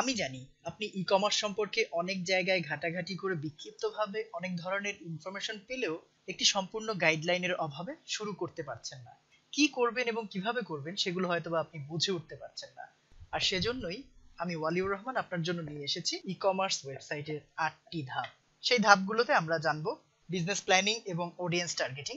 আমি জানি আপনি ই কমার্স সম্পর্কে অনেক জায়গায় ঘাটাঘাটি করে বিক্ষিপ্তভাবে অনেক ধরনের ইনফরমেশন পেলেও একটি সম্পূর্ণ গাইডলাইনের অভাবে শুরু করতে পারছেন না কি করবেন এবং কিভাবে করবেন সেগুলো হয়তো আপনি বুঝে উঠতে পারছেন না আর সেজন্যই আমি ওয়ালিউর রহমান আপনার জন্য নিয়ে এসেছি ই কমার্স ওয়েবসাইটের আটটি ধাপ সেই ধাপগুলোতে আমরা জানব বিজনেস প্ল্যানিং এবং অডিয়েন্স টার্গেটিং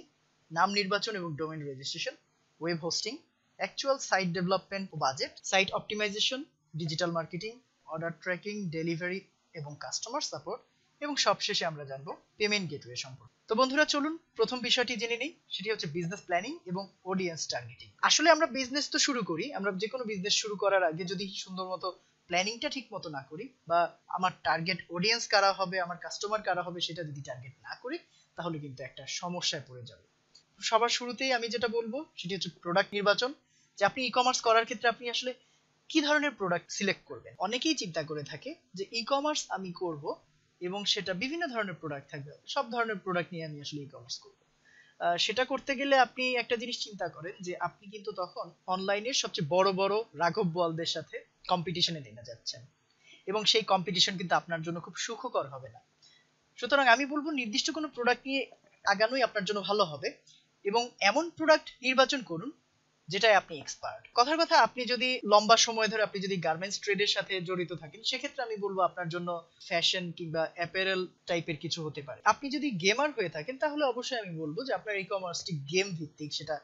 নাম নির্বাচন এবং domain registration web hosting actual site development ও budget site optimization digital marketing order tracking delivery এবং কাস্টমার সাপোর্ট এবং সবশেষে আমরা জানব পেমেন্ট গেটওয়ে সম্পর্কে তো বন্ধুরা চলুন প্রথম বিষয়টি জেনে নিই সেটি হচ্ছে বিজনেস প্ল্যানিং এবং অডিয়েন্স টার্গেটিং আসলে আমরা বিজনেস তো শুরু করি আমরা যে কোনো বিজনেস শুরু করার আগে যদি সুন্দর মতো প্ল্যানিংটা ঠিক মতো না করি বা আমার টার্গেট অডিয়েন্স কারা হবে আমার কাস্টমার কারা হবে সেটা যদি টার্গেট না করি তাহলে কিন্তু একটা সমস্যায় পড়ে যাবে সবার শুরুতেই আমি যেটা বলবো সেটি হচ্ছে প্রোডাক্ট নির্বাচন যে আপনি ই কমার্স করার ক্ষেত্রে আপনি আসলে কি ধরনের প্রোডাক্ট সিলেক্ট করবেন অনেকেই চিন্তা করে থাকে যে ই কমার্স আমি করব এবং সেটা বিভিন্ন ধরনের প্রোডাক্ট থাকবে সব ধরনের প্রোডাক্ট নিয়ে আমি আসলে ই কমার্স করব সেটা করতে গেলে আপনি একটা জিনিস চিন্তা করেন যে আপনি কিন্তু তখন অনলাইনে সবচেয়ে বড় বড় রাঘব বলদের সাথে কম্পিটিশনে নেমে যাচ্ছেন এবং সেই কম্পিটিশন কিন্তু আপনার জন্য খুব সুখকর হবে না সুতরাং আমি বলবো নির্দিষ্ট কোনো প্রোডাক্ট নিয়ে আগানোই আপনার জন্য ভালো হবে এবং এমন প্রোডাক্ট নির্বাচন করুন যেটাই আপনি এক্সপার্ট কথার কথা আপনি যদি লম্বা সময় ধরে আপনি যদি গার্মেন্টস ট্রেডের সাথে জড়িত থাকেন সেক্ষেত্রে আমি বলবো আপনার জন্য ফ্যাশন কিংবা অ্যাপারেল টাইপের কিছু হতে পারে আপনি যদি গেমার হয়ে থাকেন তাহলে অবশ্যই আমি বলবো যে আপনার ই কমার্সটি গেম ভিত্তিক সেটা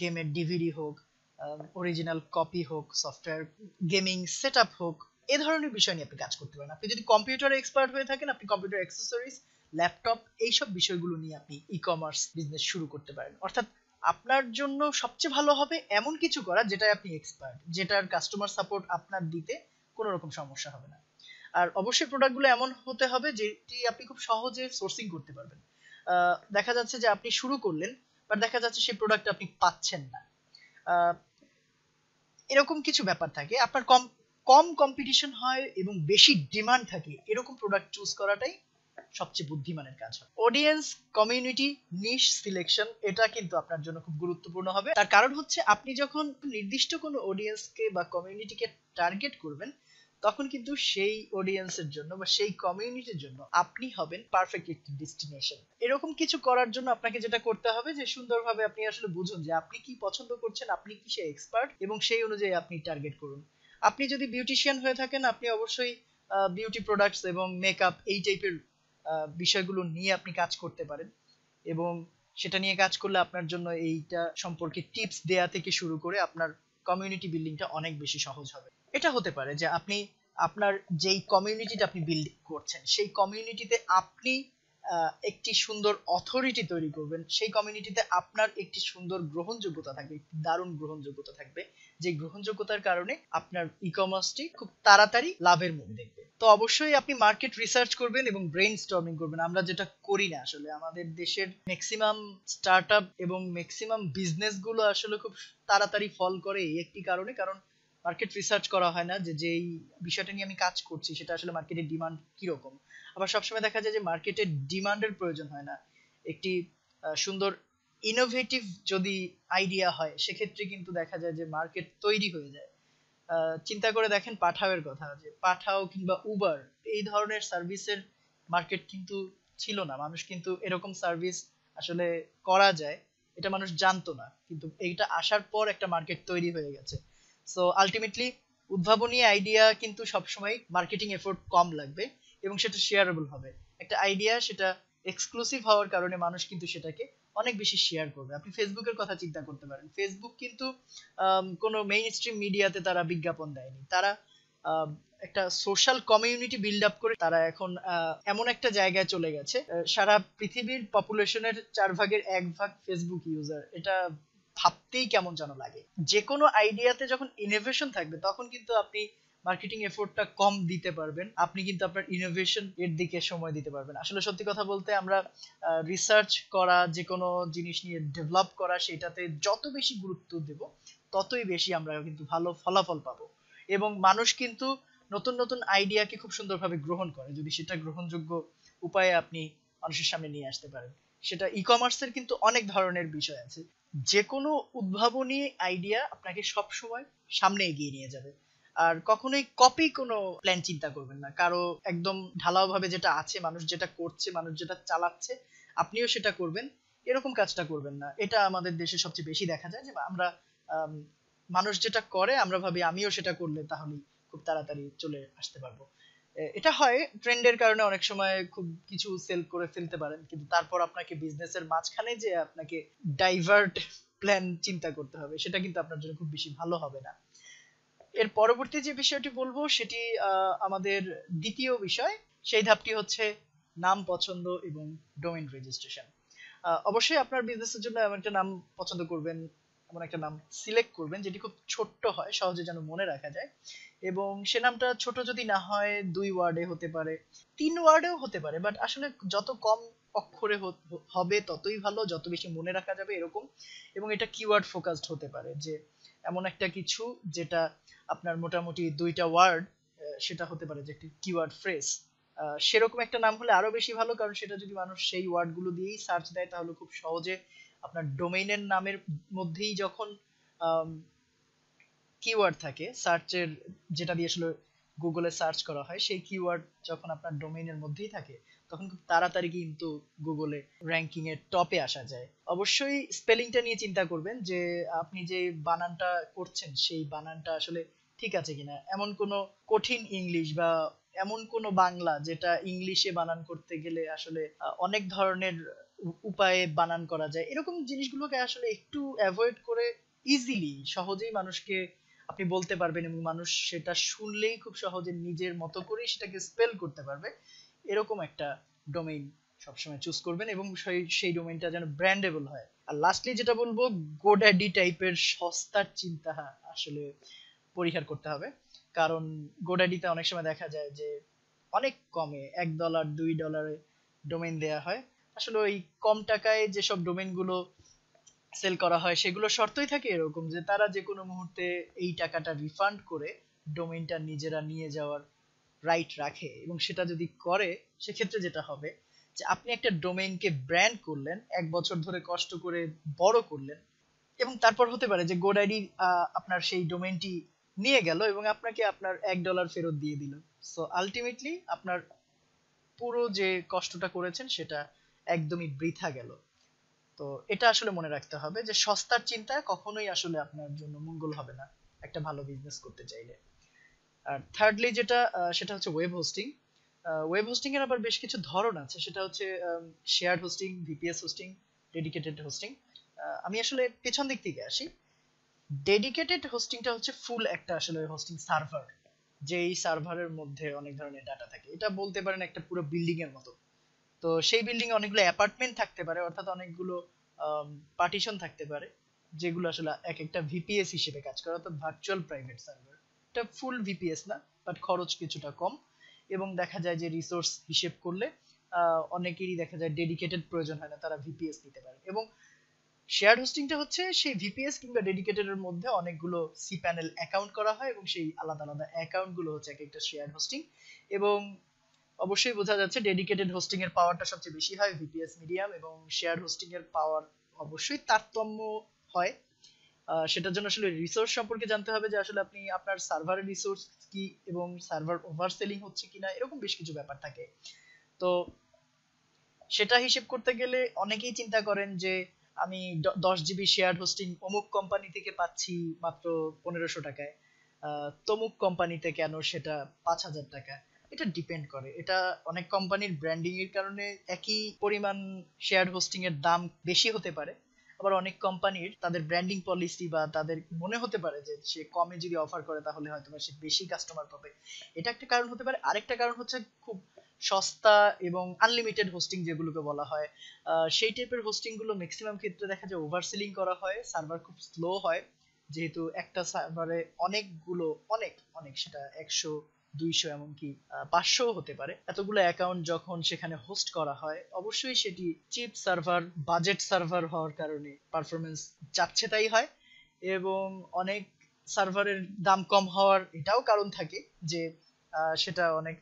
গেমের ডিভিডি হোক অরিজিনাল কপি হোক সফটওয়্যার গেমিং সেট হোক এ ধরনের বিষয় নিয়ে আপনি কাজ করতে পারেন আপনি যদি কম্পিউটার এক্সপার্ট হয়ে থাকেন আপনি কম্পিউটার অ্যাক্সেসরিজ ল্যাপটপ এইসব বিষয়গুলো নিয়ে আপনি ই কমার্স বিজনেস শুরু করতে পারেন অর্থাৎ আপনার জন্য সবচেয়ে ভালো হবে এমন কিছু করা যেটা আপনি এক্সপার্ট যেটার কাস্টমার সাপোর্ট আপনার দিতে কোনো রকম সমস্যা হবে না আর অবশ্যই প্রোডাক্টগুলো এমন হতে হবে যেটি আপনি খুব সহজে সোর্সিং করতে পারবেন দেখা যাচ্ছে যে আপনি শুরু করলেন বা দেখা যাচ্ছে সেই প্রোডাক্ট আপনি পাচ্ছেন না এরকম কিছু ব্যাপার থাকে আপনার কম কম কম্পিটিশন হয় এবং বেশি ডিমান্ড থাকে এরকম প্রোডাক্ট চুজ করাটাই সবচেয়ে বুদ্ধিমানের কাজ হয় অডিয়েন্স কমিউনিটি নিশ সিলেকশন এটা কিন্তু আপনার জন্য খুব গুরুত্বপূর্ণ হবে তার কারণ হচ্ছে আপনি যখন নির্দিষ্ট কোনো অডিয়েন্সকে বা কমিউনিটিকে টার্গেট করবেন তখন কিন্তু সেই অডিয়েন্সের জন্য বা সেই কমিউনিটির জন্য আপনি হবেন পারফেক্ট একটি ডেস্টিনেশন এরকম কিছু করার জন্য আপনাকে যেটা করতে হবে যে সুন্দরভাবে আপনি আসলে বুঝুন যে আপনি কি পছন্দ করছেন আপনি কি সেই এক্সপার্ট এবং সেই অনুযায়ী আপনি টার্গেট করুন আপনি যদি বিউটিশিয়ান হয়ে থাকেন আপনি অবশ্যই বিউটি প্রোডাক্টস এবং মেকআপ এই টাইপের বিষয়গুলো নিয়ে আপনি কাজ করতে পারেন এবং সেটা নিয়ে কাজ করলে আপনার জন্য এইটা সম্পর্কে টিপস দেয়া থেকে শুরু করে আপনার কমিউনিটি বিল্ডিংটা অনেক বেশি সহজ হবে এটা হতে পারে যে আপনি আপনার যেই কমিউনিটিটা আপনি বিল্ড করছেন সেই কমিউনিটিতে আপনি একটি সুন্দর অথরিটি তৈরি করবেন সেই কমিউনিটিতে আপনার একটি সুন্দর গ্রহণযোগ্যতা থাকবে দারুণ গ্রহণযোগ্যতা থাকবে যে গ্রহণযোগ্যতার কারণে আপনার ই কমার্সটি খুব তাড়াতাড়ি লাভের মুখ দেখবে তো অবশ্যই আপনি মার্কেট রিসার্চ করবেন এবং ব্রেন স্টর্মিং করবেন আমরা যেটা করি না আসলে আমাদের দেশের ম্যাক্সিমাম স্টার্ট এবং ম্যাক্সিমাম বিজনেসগুলো আসলে খুব তাড়াতাড়ি ফল করে এই একটি কারণে কারণ মার্কেট রিসার্চ করা হয় না যে যেই বিষয়টা নিয়ে আমি কাজ করছি সেটা আসলে মার্কেটের ডিমান্ড কিরকম আবার সবসময় দেখা যায় যে মার্কেটের ডিমান্ডের প্রয়োজন হয় না একটি সুন্দর ইনোভেটিভ যদি আইডিয়া হয় সেক্ষেত্রে কিন্তু দেখা যায় যে মার্কেট তৈরি হয়ে যায় চিন্তা করে দেখেন পাঠাওয়ের কথা যে পাঠাও কিংবা উবার এই ধরনের সার্ভিসের মার্কেট কিন্তু ছিল না মানুষ কিন্তু এরকম সার্ভিস আসলে করা যায় এটা মানুষ জানতো না কিন্তু এইটা আসার পর একটা মার্কেট তৈরি হয়ে গেছে সো আলটিমেটলি উদ্ভাবনী আইডিয়া কিন্তু সবসময় মার্কেটিং এফোর্ট কম লাগবে এবং সেটা শেয়ারেবল হবে একটা আইডিয়া সেটা এক্সক্লুসিভ হওয়ার কারণে মানুষ কিন্তু সেটাকে অনেক বেশি শেয়ার করবে আপনি ফেসবুকের কথা চিন্তা করতে পারেন ফেসবুক কিন্তু কোনো মেইন স্ট্রিম মিডিয়াতে তারা বিজ্ঞাপন দেয়নি তারা একটা সোশ্যাল কমিউনিটি বিল্ড আপ করে তারা এখন এমন একটা জায়গায় চলে গেছে সারা পৃথিবীর পপুলেশনের চার ভাগের এক ভাগ ফেসবুক ইউজার এটা ভাবতেই কেমন যেন লাগে যে কোনো আইডিয়াতে যখন ইনোভেশন থাকবে তখন কিন্তু আপনি মার্কেটিং এফোর্টটা কম দিতে পারবেন আপনি কিন্তু আপনার ইনোভেশন এর দিকে সময় দিতে পারবেন আসলে সত্যি কথা বলতে আমরা রিসার্চ করা যে কোনো জিনিস নিয়ে ডেভেলপ করা সেটাতে যত বেশি গুরুত্ব দেব ততই বেশি আমরা কিন্তু ভালো ফলাফল পাব এবং মানুষ কিন্তু নতুন নতুন আইডিয়াকে খুব সুন্দরভাবে গ্রহণ করে যদি সেটা গ্রহণযোগ্য উপায়ে আপনি মানুষের সামনে নিয়ে আসতে পারেন সেটা ই কমার্সের কিন্তু অনেক ধরনের বিষয় আছে যে কোনো উদ্ভাবনী আইডিয়া আপনাকে সব সময় সামনে এগিয়ে নিয়ে যাবে আর কখনোই কপি কোনো প্ল্যান চিন্তা করবেন না কারো একদম ঢালাওভাবে যেটা আছে মানুষ যেটা করছে মানুষ যেটা চালাচ্ছে আপনিও সেটা করবেন এরকম কাজটা করবেন না এটা আমাদের দেশে সবচেয়ে বেশি দেখা যায় যে আমরা মানুষ যেটা করে আমরা ভাবি আমিও সেটা করলে তাহলে খুব তাড়াতাড়ি চলে আসতে পারবো এটা হয় ট্রেন্ডের কারণে অনেক সময় খুব কিছু সেল করে ফেলতে পারেন কিন্তু তারপর আপনাকে বিজনেসের মাঝখানে যে আপনাকে ডাইভার্ট প্ল্যান চিন্তা করতে হবে সেটা কিন্তু আপনার জন্য খুব বেশি ভালো হবে না এর পরবর্তী যে বিষয়টি বলবো সেটি আমাদের দ্বিতীয় বিষয় সেই ধাপটি হচ্ছে নাম পছন্দ এবং ডোমেইন রেজিস্ট্রেশন অবশ্যই আপনার বিজনেসের জন্য এমন একটা নাম পছন্দ করবেন এমন একটা নাম সিলেক্ট করবেন যেটি খুব ছোট্ট হয় সহজে যেন মনে রাখা যায় এবং সে নামটা ছোট যদি না হয় দুই ওয়ার্ডে হতে পারে তিন ওয়ার্ডেও হতে পারে বাট আসলে যত কম অক্ষরে হবে ততই ভালো যত বেশি মনে রাখা যাবে এরকম এবং এটা কিওয়ার্ড ফোকাসড হতে পারে যে এমন একটা কিছু যেটা আপনার মোটামুটি দুইটা ওয়ার্ড সেটা হতে পারে যে একটি কিওয়ার্ড ফ্রেজ সেরকম একটা নাম হলে আরো বেশি ভালো কারণ সেটা যদি মানুষ সেই ওয়ার্ডগুলো দিয়েই সার্চ দেয় তাহলে খুব সহজে আপনার ডোমেইনের নামের মধ্যেই যখন কিওয়ার্ড থাকে সার্চের যেটা দিয়ে আসলে গুগলে সার্চ করা হয় সেই কিওয়ার্ড যখন আপনার ডোমেইনের মধ্যেই থাকে তখন খুব তাড়াতাড়ি কিন্তু গুগলে র্যাঙ্কিং এর টপে আসা যায় অবশ্যই স্পেলিংটা নিয়ে চিন্তা করবেন যে আপনি যে বানানটা করছেন সেই বানানটা আসলে ঠিক আছে কিনা এমন কোনো কঠিন ইংলিশ বা এমন কোনো বাংলা যেটা ইংলিশে বানান করতে গেলে আসলে অনেক ধরনের উপায়ে বানান করা যায় এরকম জিনিসগুলোকে আসলে একটু অ্যাভয়েড করে ইজিলি সহজেই মানুষকে আপনি বলতে পারবেন এবং মানুষ সেটা শুনলেই খুব সহজে নিজের মতো করে সেটাকে স্পেল করতে পারবে এরকম একটা ডোমেইন সবসময় চুজ করবেন এবং সেই সেই ডোমেইনটা যেন ব্র্যান্ডেবল হয় আর লাস্টলি যেটা বলবো গোড্যাডি টাইপের সস্তার চিন্তা আসলে পরিহার করতে হবে কারণ গোড্যাডিতে অনেক সময় দেখা যায় যে অনেক কমে এক ডলার দুই ডলারে ডোমেইন দেয়া হয় আসলে ওই কম টাকায় যেসব ডোমেন গুলো সেল করা হয় সেগুলো শর্তই থাকে এরকম যে তারা যে কোনো মুহূর্তে এই টাকাটা রিফান্ড করে ডোমেনটা নিজেরা নিয়ে যাওয়ার রাইট রাখে এবং সেটা যদি করে সেক্ষেত্রে যেটা হবে যে আপনি একটা ডোমেইনকে ব্র্যান্ড করলেন এক বছর ধরে কষ্ট করে বড় করলেন এবং তারপর হতে পারে যে গোডাইডি আপনার সেই ডোমেইনটি নিয়ে গেল এবং আপনাকে আপনার এক ডলার ফেরত দিয়ে দিল সো আলটিমেটলি আপনার পুরো যে কষ্টটা করেছেন সেটা একদমই বৃথা গেল তো এটা আসলে মনে রাখতে হবে যে সস্তার চিন্তা কখনোই আসলে আপনার জন্য মঙ্গল হবে না একটা ভালো বিজনেস করতে চাইলে আর থার্ডলি যেটা সেটা হচ্ছে ওয়েব হোস্টিং ওয়েব হোস্টিং এর আবার বেশ কিছু ধরন আছে সেটা হচ্ছে share hosting VPS hosting dedicated hosting আমি আসলে পেছন দিক থেকে আসি ডেডিকেটেড হোস্টিংটা হচ্ছে ফুল একটা আসলে হোস্টিং সার্ভার যেই সার্ভারের মধ্যে অনেক ধরনের ডাটা থাকে এটা বলতে পারেন একটা পুরো বিল্ডিং এর মতো তো সেই বিল্ডিং এ অনেকগুলো অ্যাপার্টমেন্ট থাকতে পারে অর্থাৎ অনেকগুলো পার্টিশন থাকতে পারে যেগুলো আসলে এক একটা ভিপিএস হিসেবে কাজ করে অর্থাৎ ভার্চুয়াল প্রাইভেট সার্ভার এটা ফুল ভিপিএস না বাট খরচ কিছুটা কম এবং দেখা যায় যে রিসোর্স হিসেব করলে অনেকেরই দেখা যায় ডেডিকেটেড প্রয়োজন হয় না তারা ভিপিএস নিতে পারে এবং শেয়ার হোস্টিংটা হচ্ছে সেই ভিপিএস কিংবা ডেডিকেটেড এর মধ্যে অনেকগুলো সি প্যানেল অ্যাকাউন্ট করা হয় এবং সেই আলাদা আলাদা অ্যাকাউন্টগুলো হচ্ছে এক একটা শেয়ার হোস্টিং এবং অবশ্যই বোঝা যাচ্ছে ডেডিকেটেড হোস্টিং এর পাওয়ারটা সবচেয়ে বেশি হয় ভিপিএস মিডিয়াম এবং শেয়ার হোস্টিং এর পাওয়ার অবশ্যই তারতম্য হয় সেটার জন্য আসলে রিসোর্স সম্পর্কে জানতে হবে যে আসলে আপনি আপনার সার্ভারের রিসোর্স কি এবং সার্ভার ওভারসেলিং হচ্ছে কিনা এরকম বেশ কিছু ব্যাপার থাকে তো সেটা হিসেব করতে গেলে অনেকেই চিন্তা করেন যে আমি দশ জিবি শেয়ার হোস্টিং অমুক কোম্পানি থেকে পাচ্ছি মাত্র পনেরোশো টাকায় তমুক কোম্পানিতে কেন সেটা পাঁচ হাজার টাকা এটা ডিপেন্ড করে এটা অনেক কোম্পানির ব্র্যান্ডিং এর কারণে একই পরিমাণ শেয়ার হোস্টিং এর দাম বেশি হতে পারে আবার অনেক কোম্পানির তাদের ব্র্যান্ডিং পলিসি বা তাদের মনে হতে পারে যে সে কমে যদি অফার করে তাহলে হয়তো সে বেশি কাস্টমার পাবে এটা একটা কারণ হতে পারে আরেকটা কারণ হচ্ছে খুব সস্তা এবং আনলিমিটেড হোস্টিং যেগুলোকে বলা হয় সেই টাইপের হোস্টিং গুলো ম্যাক্সিমাম ক্ষেত্রে দেখা যায় ওভারসিলিং করা হয় সার্ভার খুব স্লো হয় যেহেতু একটা সার্ভারে অনেকগুলো অনেক অনেক সেটা একশো দুইশো এমনকি পাঁচশো হতে পারে এতগুলো অ্যাকাউন্ট যখন সেখানে হোস্ট করা হয় অবশ্যই সেটি চিপ সার্ভার বাজেট সার্ভার হওয়ার কারণে পারফরমেন্স যাচ্ছে তাই হয় এবং অনেক সার্ভারের দাম কম হওয়ার এটাও কারণ থাকে যে সেটা অনেক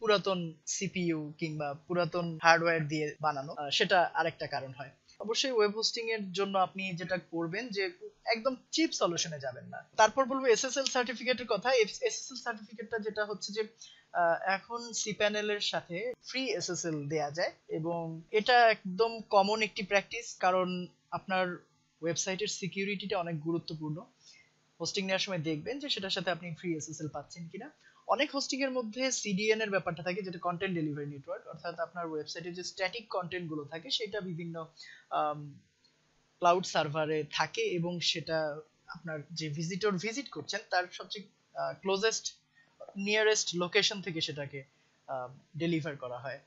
পুরাতন সিপিইউ কিংবা পুরাতন হার্ডওয়্যার দিয়ে বানানো সেটা আরেকটা কারণ হয় অবশ্যই ওয়েব হোস্টিং এর জন্য আপনি যেটা করবেন যে একদম চিপ সলিউশনে যাবেন না তারপর বলবো এসএসএল সার্টিফিকেটের কথা এসএসএল সার্টিফিকেটটা যেটা হচ্ছে যে এখন সি প্যানেলের সাথে ফ্রি এসএসএল দেয়া যায় এবং এটা একদম কমন একটি প্র্যাকটিস কারণ আপনার ওয়েবসাইটের সিকিউরিটিটা অনেক গুরুত্বপূর্ণ হোস্টিং নেওয়ার সময় দেখবেন যে সেটার সাথে আপনি ফ্রি এসএসএল পাচ্ছেন কিনা অনেক হোস্টিং এর মধ্যে সিডিএন এর ব্যাপারটা থাকে যেটা কন্টেন্ট ডেলিভারি নেটওয়ার্ক অর্থাৎ আপনার ওয়েবসাইটে যে স্ট্যাটিক কন্টেন্ট গুলো থাকে সেটা বিভিন্ন ক্লাউড সার্ভারে থাকে এবং সেটা আপনার যে ভিজিটর ভিজিট করছেন তার সবচেয়ে ক্লোজেস্ট নিয়ারেস্ট লোকেশন থেকে সেটাকে ডেলিভার করা হয়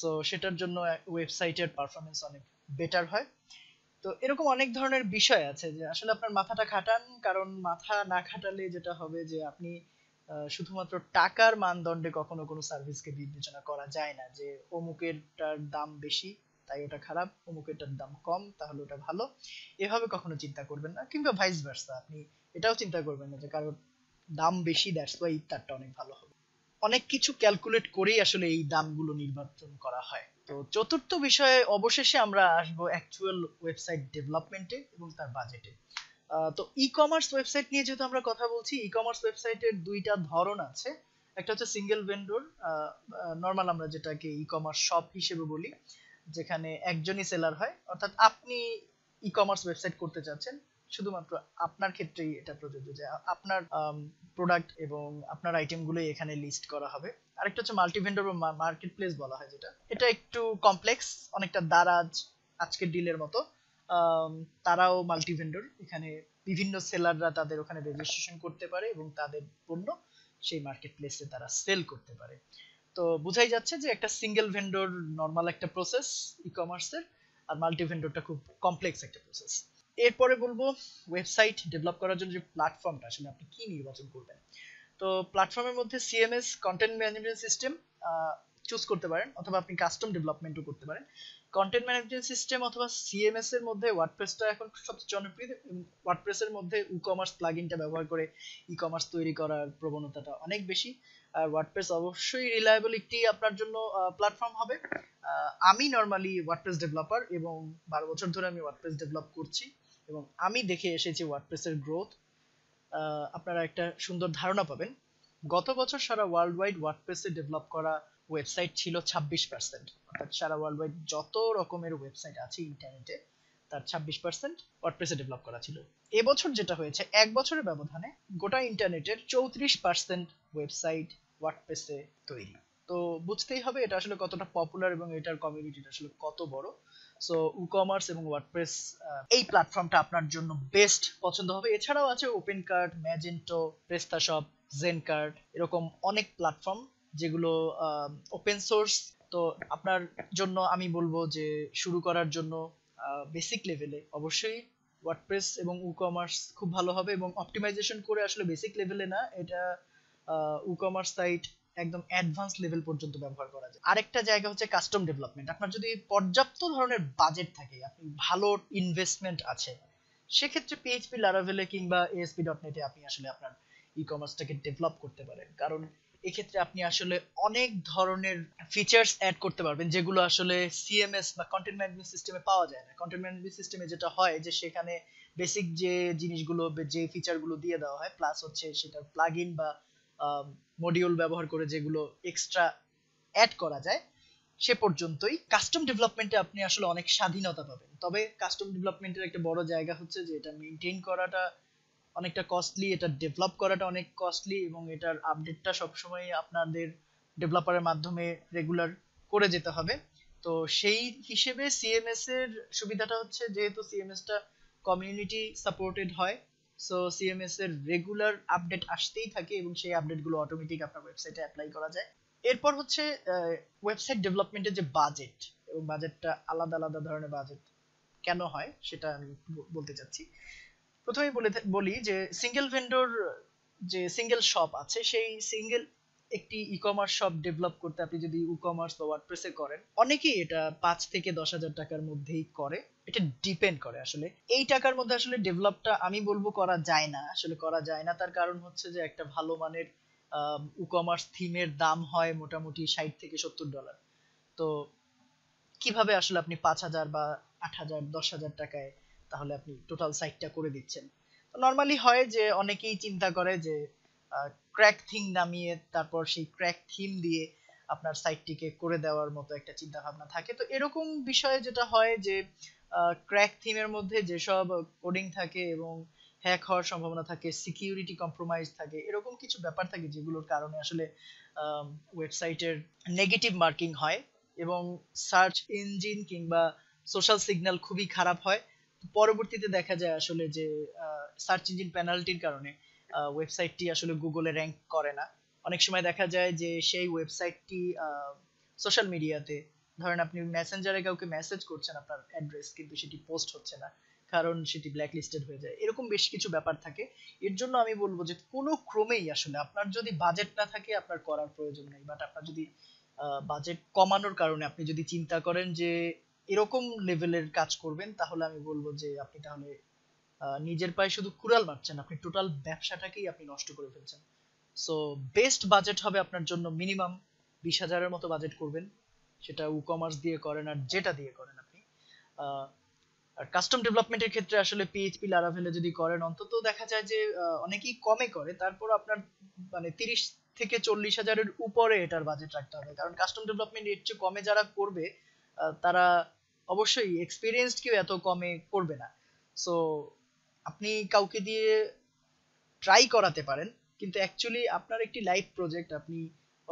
সো সেটার জন্য ওয়েবসাইটের পারফরমেন্স অনেক বেটার হয় তো এরকম অনেক ধরনের বিষয় আছে যে আসলে আপনার মাথাটা খাটান কারণ মাথা না খাটালে যেটা হবে যে আপনি শুধুমাত্র টাকার মানদণ্ডে কখনো কোনো সার্ভিসকে বিবেচনা করা যায় না যে অমুকেরটার দাম বেশি তাই ওটা খারাপ অমুকেরটার দাম কম তাহলে ওটা ভালো এভাবে কখনো চিন্তা করবেন না কিংবা ভাইস ভার্সা আপনি এটাও চিন্তা করবেন না যে কারোর দাম বেশি দ্যাটস ওয়াই তারটা অনেক ভালো হবে অনেক কিছু ক্যালকুলেট করেই আসলে এই দামগুলো নির্বাচন করা হয় তো চতুর্থ বিষয়ে অবশেষে আমরা আসবো অ্যাকচুয়াল ওয়েবসাইট ডেভেলপমেন্টে এবং তার বাজেটে তো ই কমার্স ওয়েবসাইট নিয়ে যেহেতু আমরা কথা বলছি ই কমার্স ওয়েবসাইটের দুইটা ধরন আছে একটা হচ্ছে সিঙ্গেল ভেন্ডর নর্মাল আমরা যেটাকে ই কমার্স শপ হিসেবে বলি যেখানে একজনই সেলার হয় অর্থাৎ আপনি ই কমার্স ওয়েবসাইট করতে চাচ্ছেন শুধুমাত্র আপনার ক্ষেত্রেই এটা প্রযোজ্য যে আপনার প্রোডাক্ট এবং আপনার আইটেমগুলোই এখানে লিস্ট করা হবে আরেকটা হচ্ছে মাল্টি ভেন্ডর বা মার্কেট প্লেস বলা হয় যেটা এটা একটু কমপ্লেক্স অনেকটা দারাজ আজকের ডিলের মতো তারাও মাল্টি ভেন্ডর এখানে বিভিন্ন সেলাররা তাদের ওখানে রেজিস্ট্রেশন করতে পারে এবং তাদের পণ্য সেই মার্কেট প্লেসে তারা সেল করতে পারে তো বোঝাই যাচ্ছে যে একটা সিঙ্গেল ভেন্ডর নর্মাল একটা প্রসেস ই কমার্সের আর মাল্টি ভেন্ডরটা খুব কমপ্লেক্স একটা প্রসেস এরপরে বলবো ওয়েবসাইট ডেভেলপ করার জন্য যে প্ল্যাটফর্মটা আসলে আপনি কি নির্বাচন করবেন তো প্ল্যাটফর্মের মধ্যে CMS content management system choose করতে পারেন অথবা আপনি কাস্টম ডেভেলপমেন্টও করতে পারেন কন্টেন্ট ম্যানেজমেন্ট সিস্টেম অথবা সিএমএস এর মধ্যে ওয়ার্ডপ্রেসটা এখন সবচেয়ে জনপ্রিয় ওয়ার্ডপ্রেস এর মধ্যে ই কমার্স প্লাগইনটা ব্যবহার করে ই কমার্স তৈরি করার প্রবণতাটা অনেক বেশি আর ওয়ার্ডপ্রেস অবশ্যই রিলায়েবল একটি আপনার জন্য প্ল্যাটফর্ম হবে আমি নরমালি ওয়ার্ডপ্রেস ডেভেলপার এবং বারো বছর ধরে আমি ওয়ার্ডপ্রেস ডেভেলপ করছি এবং আমি দেখে এসেছি এর গ্রোথ আপনারা একটা সুন্দর ধারণা পাবেন গত বছর সারা ওয়ার্ল্ড ওয়াইড ওয়ার্ডপ্রেসে ডেভেলপ করা ওয়েবসাইট ছিল ছাব্বিশ পার্সেন্ট অর্থাৎ সারা ওয়ার্ল্ড ওয়াইড যত রকমের ওয়েবসাইট আছে ইন্টারনেটে তার ছাব্বিশ পার্সেন্ট ওয়ার্ডপ্রেসে ডেভেলপ করা ছিল এবছর যেটা হয়েছে এক বছরের ব্যবধানে গোটা ইন্টারনেটের চৌত্রিশ পার্সেন্ট ওয়েবসাইট ওয়ার্ডপ্রেসে তৈরি তো বুঝতেই হবে এটা আসলে কতটা পপুলার এবং এটার কমিউনিটিটা আসলে কত বড় সো উকমার্স কমার্স এবং ওয়ার্ডপ্রেস এই প্ল্যাটফর্মটা আপনার জন্য বেস্ট পছন্দ হবে এছাড়াও আছে OpenCart Magento PrestaShop cart এরকম অনেক প্ল্যাটফর্ম যেগুলো ওপেন সোর্স তো আপনার জন্য আমি বলবো যে শুরু করার জন্য বেসিক লেভেলে অবশ্যই ওয়ার্ডপ্রেস এবং ই খুব ভালো হবে এবং অপটিমাইজেশন করে আসলে বেসিক লেভেলে না এটা ই সাইট একদম অ্যাডভান্স লেভেল পর্যন্ত ব্যবহার করা যায় আরেকটা জায়গা হচ্ছে কাস্টম ডেভেলপমেন্ট আপনার যদি পর্যাপ্ত ধরনের বাজেট থাকে আপনি ভালো ইনভেস্টমেন্ট আছে সেক্ষেত্রে পিএইচপি লারাভেলে কিংবা এএসপি ডট নেটে আপনি আসলে আপনার ই কমার্সটাকে ডেভেলপ করতে পারেন কারণ এক্ষেত্রে আপনি আসলে অনেক ধরনের ফিচার্স অ্যাড করতে পারবেন যেগুলো আসলে সিএমএস বা কন্টেন্ট ম্যানেজমেন্ট সিস্টেমে পাওয়া যায় না কন্টেন্ট ম্যানেজমেন্ট সিস্টেমে যেটা হয় যে সেখানে বেসিক যে জিনিসগুলো যে ফিচারগুলো দিয়ে দেওয়া হয় প্লাস হচ্ছে সেটার প্লাগ বা মডিউল ব্যবহার করে যেগুলো এক্সট্রা অ্যাড করা যায় সে পর্যন্তই কাস্টম ডেভেলপমেন্টে আপনি আসলে অনেক স্বাধীনতা পাবেন তবে কাস্টম ডেভেলপমেন্টের একটা বড় জায়গা হচ্ছে যে এটা মেনটেন করাটা অনেকটা কস্টলি এটা ডেভেলপ করাটা অনেক কস্টলি এবং এটার আপডেটটা সবসময় আপনাদের ডেভেলপারের মাধ্যমে রেগুলার করে যেতে হবে তো সেই হিসেবে সিএমএস এর সুবিধাটা হচ্ছে যেহেতু সিএমএস টা কমিউনিটি সাপোর্টেড হয় সো সিএমএস এর রেগুলার আপডেট আসতেই থাকে এবং সেই আপডেটগুলো অটোমেটিক আপনার ওয়েবসাইটে অ্যাপ্লাই করা যায় এরপর হচ্ছে ওয়েবসাইট ডেভেলপমেন্টের যে বাজেট এবং বাজেটটা আলাদা আলাদা ধরনের বাজেট কেন হয় সেটা আমি বলতে চাচ্ছি প্রথমেই বলে বলি যে সিঙ্গেল ভেন্ডর যে সিঙ্গেল শপ আছে সেই সিঙ্গেল একটি ই কমার্স শপ ডেভেলপ করতে আপনি যদি ই কমার্স বা ওয়ার্ডপ্রেসে করেন অনেকেই এটা পাঁচ থেকে দশ হাজার টাকার মধ্যেই করে এটা ডিপেন্ড করে আসলে এই টাকার মধ্যে আসলে ডেভেলপটা আমি বলবো করা যায় না আসলে করা যায় না তার কারণ হচ্ছে যে একটা ভালো মানের ই কমার্স থিমের দাম হয় মোটামুটি ষাট থেকে সত্তর ডলার তো কিভাবে আসলে আপনি পাঁচ হাজার বা আট হাজার দশ হাজার টাকায় তাহলে আপনি টোটাল সাইটটা করে দিচ্ছেন তো নর্মালি হয় যে অনেকেই চিন্তা করে যে ক্র্যাক থিম নামিয়ে তারপর সেই ক্র্যাক থিম দিয়ে আপনার সাইটটিকে করে দেওয়ার মতো একটা চিন্তা ভাবনা থাকে তো এরকম বিষয়ে যেটা হয় যে ক্র্যাক থিমের মধ্যে যেসব কোডিং থাকে এবং হ্যাক হওয়ার সম্ভাবনা থাকে সিকিউরিটি কম্প্রোমাইজ থাকে এরকম কিছু ব্যাপার থাকে যেগুলোর কারণে আসলে ওয়েবসাইটের নেগেটিভ মার্কিং হয় এবং সার্চ ইঞ্জিন কিংবা সোশ্যাল সিগন্যাল খুবই খারাপ হয় পরবর্তীতে দেখা যায় আসলে যে সার্চ ইঞ্জিন পেনাল্টির কারণে ওয়েবসাইটটি আসলে গুগলে র্যাঙ্ক করে না অনেক সময় দেখা যায় যে সেই ওয়েবসাইটটি সোশ্যাল মিডিয়াতে ধরেন আপনি মেসেঞ্জারে কাউকে মেসেজ করছেন আপনার অ্যাড্রেস কিন্তু সেটি পোস্ট হচ্ছে না কারণ সেটি ব্ল্যাকলিস্টেড হয়ে যায় এরকম বেশ কিছু ব্যাপার থাকে এর জন্য আমি বলবো যে কোনো ক্রমেই আসলে আপনার যদি বাজেট না থাকে আপনার করার প্রয়োজন নেই বাট আপনার যদি বাজেট কমানোর কারণে আপনি যদি চিন্তা করেন যে এরকম লেভেলের কাজ করবেন তাহলে আমি বলবো যে আপনি তাহলে নিজের পায়ে শুধু কুড়াল মারছেন আপনি টোটাল ব্যবসাটাকেই আপনি নষ্ট করে ফেলছেন সো বেস্ট বাজেট হবে আপনার জন্য মিনিমাম বিশ হাজারের মতো বাজেট করবেন সেটা ই কমার্স দিয়ে করেন আর যেটা দিয়ে করেন আপনি আর কাস্টম ডেভেলপমেন্টের ক্ষেত্রে আসলে পিএইচপি লারাভেলে যদি করেন অন্তত দেখা যায় যে অনেকেই কমে করে তারপর আপনার মানে তিরিশ থেকে চল্লিশ হাজারের উপরে এটার বাজেট রাখতে হবে কারণ কাস্টম ডেভেলপমেন্ট এর চেয়ে কমে যারা করবে তারা অবশ্যই এক্সপিরিয়েন্সড কেউ এত কমে করবে না সো আপনি কাউকে দিয়ে ট্রাই করাতে পারেন কিন্তু অ্যাকচুয়ালি আপনার একটি লাইভ প্রজেক্ট আপনি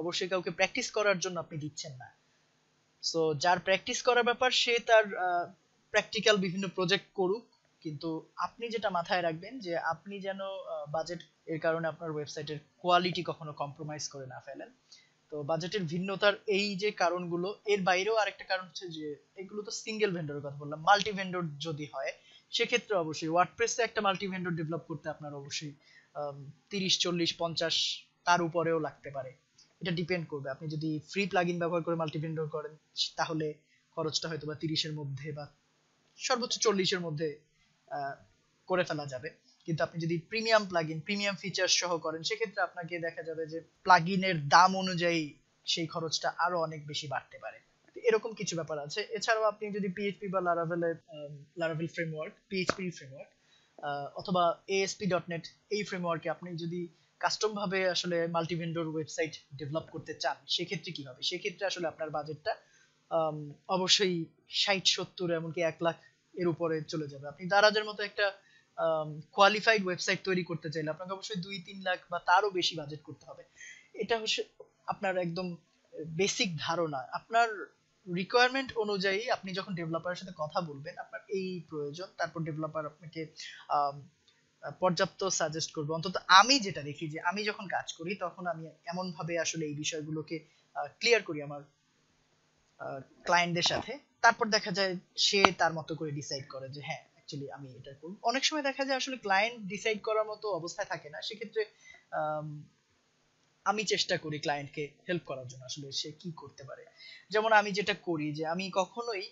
অবশ্যই কাউকে প্র্যাকটিস করার জন্য আপনি দিচ্ছেন না সো যার প্র্যাকটিস করার ব্যাপার সে তার প্র্যাকটিক্যাল বিভিন্ন প্রজেক্ট করুক কিন্তু আপনি যেটা মাথায় রাখবেন যে আপনি যেন বাজেট এর কারণে আপনার ওয়েবসাইটের কোয়ালিটি কখনো কম্প্রোমাইজ করে না ফেলেন তো বাজেটের ভিন্নতার এই যে কারণগুলো এর বাইরেও আরেকটা কারণ হচ্ছে যে এগুলো তো সিঙ্গেল ভেন্ডরের কথা বললাম মাল্টি ভেন্ডর যদি হয় সেক্ষেত্রে অবশ্যই ওয়ার্ডপ্রেসে একটা মাল্টি ভেন্ডর ডেভেলপ করতে আপনার অবশ্যই তিরিশ চল্লিশ পঞ্চাশ তার উপরেও লাগতে পারে এটা ডিপেন্ড করবে আপনি যদি ফ্রি প্লাগইন ব্যবহার করে মাল্টি ভেন্ডর করেন তাহলে খরচটা হয়তো বা তিরিশের মধ্যে বা সর্বোচ্চ চল্লিশের মধ্যে করে ফেলা যাবে কিন্তু আপনি যদি প্রিমিয়াম প্লাগইন প্রিমিয়াম ফিচার সহ করেন সেক্ষেত্রে আপনাকে দেখা যাবে যে প্লাগইনের দাম অনুযায়ী সেই খরচটা আরো অনেক বেশি বাড়তে পারে এরকম কিছু ব্যাপার আছে এছাড়াও আপনি যদি পিএইচপি বা লারাভেলের লারাভেল ফ্রেমওয়ার্ক পিএইচপি ফ্রেমওয়ার্ক অথবা ASP.NET এই ফ্রেমওয়ার্কে আপনি যদি কাস্টম ভাবে আসলে মাল্টিভেন্ডর ওয়েবসাইট ডেভেলপ করতে চান সেক্ষেত্রে কি হবে সেক্ষেত্রে আসলে আপনার বাজেটটা অবশ্যই ষাট সত্তর এমনকি এক লাখ এর উপরে চলে যাবে আপনি দারাজের মতো একটা কোয়ালিফাইড um, ওয়েবসাইট তৈরি করতে চাইলে আপনাকে অবশ্যই দুই তিন লাখ বা তারও বেশি বাজেট করতে হবে এটা হচ্ছে আপনার একদম বেসিক ধারণা আপনার রিকোয়ারমেন্ট অনুযায়ী আপনি যখন ডেভেলপারের সাথে কথা বলবেন আপনার এই প্রয়োজন তারপর ডেভেলপার আপনাকে um, পর্যাপ্ত সাজেস্ট করবে অন্তত আমি যেটা দেখি যে আমি যখন কাজ করি তখন আমি এমন ভাবে আসলে এই বিষয়গুলোকে ক্লিয়ার করি আমার ক্লায়েন্টদের সাথে তারপর দেখা যায় সে তার মতো করে ডিসাইড করে যে হ্যাঁ অ্যাকচুয়ালি আমি এটা করব অনেক সময় দেখা যায় আসলে ক্লায়েন্ট ডিসাইড করার মতো অবস্থায় থাকে না সেক্ষেত্রে আমি চেষ্টা করি ক্লায়েন্টকে হেল্প করার জন্য আসলে সে কি করতে পারে যেমন আমি যেটা করি যে আমি কখনোই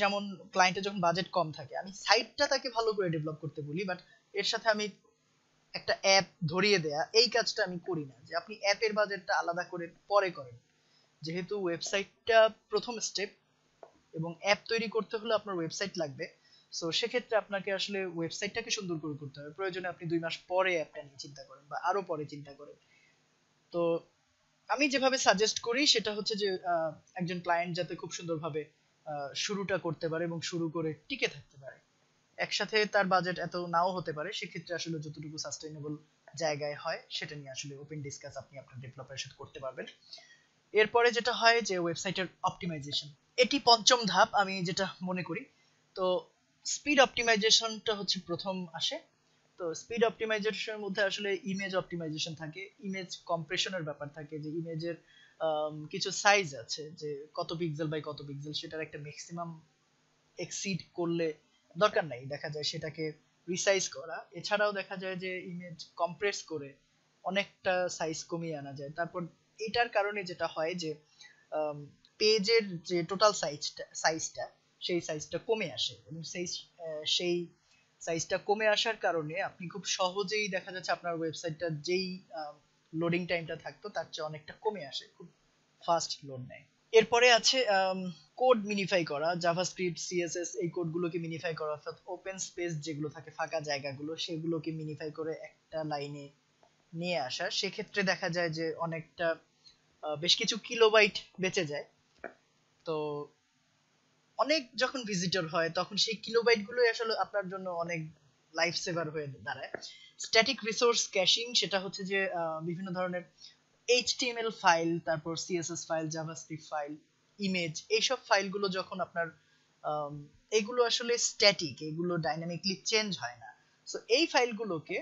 যেমন ক্লায়েন্টের যখন বাজেট কম থাকে আমি সাইটটা তাকে ভালো করে ডেভেলপ করতে বলি বাট এর সাথে আমি একটা অ্যাপ ধরিয়ে দেয়া এই কাজটা আমি করি না যে আপনি অ্যাপের বাজেটটা আলাদা করে পরে করেন যেহেতু ওয়েবসাইটটা প্রথম স্টেপ এবং অ্যাপ তৈরি করতে হলে আপনার ওয়েবসাইট লাগবে সো সেক্ষেত্রে আপনাকে আসলে ওয়েবসাইটটাকে সুন্দর করে করতে হবে প্রয়োজনে আপনি দুই মাস পরে অ্যাপটা নিয়ে চিন্তা করেন বা আরো পরে চিন্তা করেন তো আমি যেভাবে সাজেস্ট করি সেটা হচ্ছে যে একজন ক্লায়েন্ট যাতে খুব সুন্দরভাবে শুরুটা করতে পারে এবং শুরু করে টিকে থাকতে পারে একসাথে তার বাজেট এত নাও হতে পারে সেক্ষেত্রে আসলে যতটুকু সাস্টেইনেবল জায়গায় হয় সেটা নিয়ে আসলে ওপেন ডিসকাস আপনি আপনার ডেভেলপারের সাথে করতে পারবেন এরপরে যেটা হয় যে ওয়েবসাইটের অপটিমাইজেশন এটি পঞ্চম ধাপ আমি যেটা মনে করি তো স্পিড অপটিমাইজেশনটা হচ্ছে প্রথম আসে তো স্পিড অপটিমাইজেশনের মধ্যে আসলে ইমেজ অপটিমাইজেশন থাকে ইমেজ কম্প্রেশনের ব্যাপার থাকে যে ইমেজের কিছু সাইজ আছে যে কত পিক্সেল বাই কত পিক্সেল সেটার একটা ম্যাক্সিমাম এক্সিড করলে দরকার নাই দেখা যায় সেটাকে রিসাইজ করা এছাড়াও দেখা যায় যে ইমেজ কম্প্রেস করে অনেকটা সাইজ কমিয়ে আনা যায় তারপর এটার কারণে যেটা হয় যে পেজের যে টোটাল সাইজটা সাইজটা সেই সাইজটা কমে আসে এবং সেই সেই সাইজটা কমে আসার কারণে আপনি খুব সহজেই দেখা যাচ্ছে আপনার ওয়েবসাইটটা যেই লোডিং টাইমটা থাকতো তার চেয়ে অনেকটা কমে আসে খুব ফাস্ট লোড নেয় এরপরে আছে কোড মিনিফাই করা জাভাস্ক্রিপ্ট সিএসএস এই কোডগুলোকে মিনিফাই করা অর্থাৎ ওপেন স্পেস যেগুলো থাকে ফাঁকা জায়গাগুলো সেগুলোকে মিনিফাই করে একটা লাইনে নিয়ে আসা সেক্ষেত্রে দেখা যায় যে অনেকটা বেশ কিছু কিলোবাইট বেঁচে যায় তো অনেক যখন visitor হয় তখন সেই কিলোবাইট গুলোই আসলে আপনার জন্য অনেক life saver হয়ে দাঁড়ায় static resource caching সেটা হচ্ছে যে বিভিন্ন ধরনের HTML ফাইল তারপর CSS file JavaScript file image এইসব ফাইলগুলো যখন আপনার এগুলো আসলে স্ট্যাটিক এগুলো ডাইনামিকলি চেঞ্জ হয় না সো এই ফাইলগুলোকে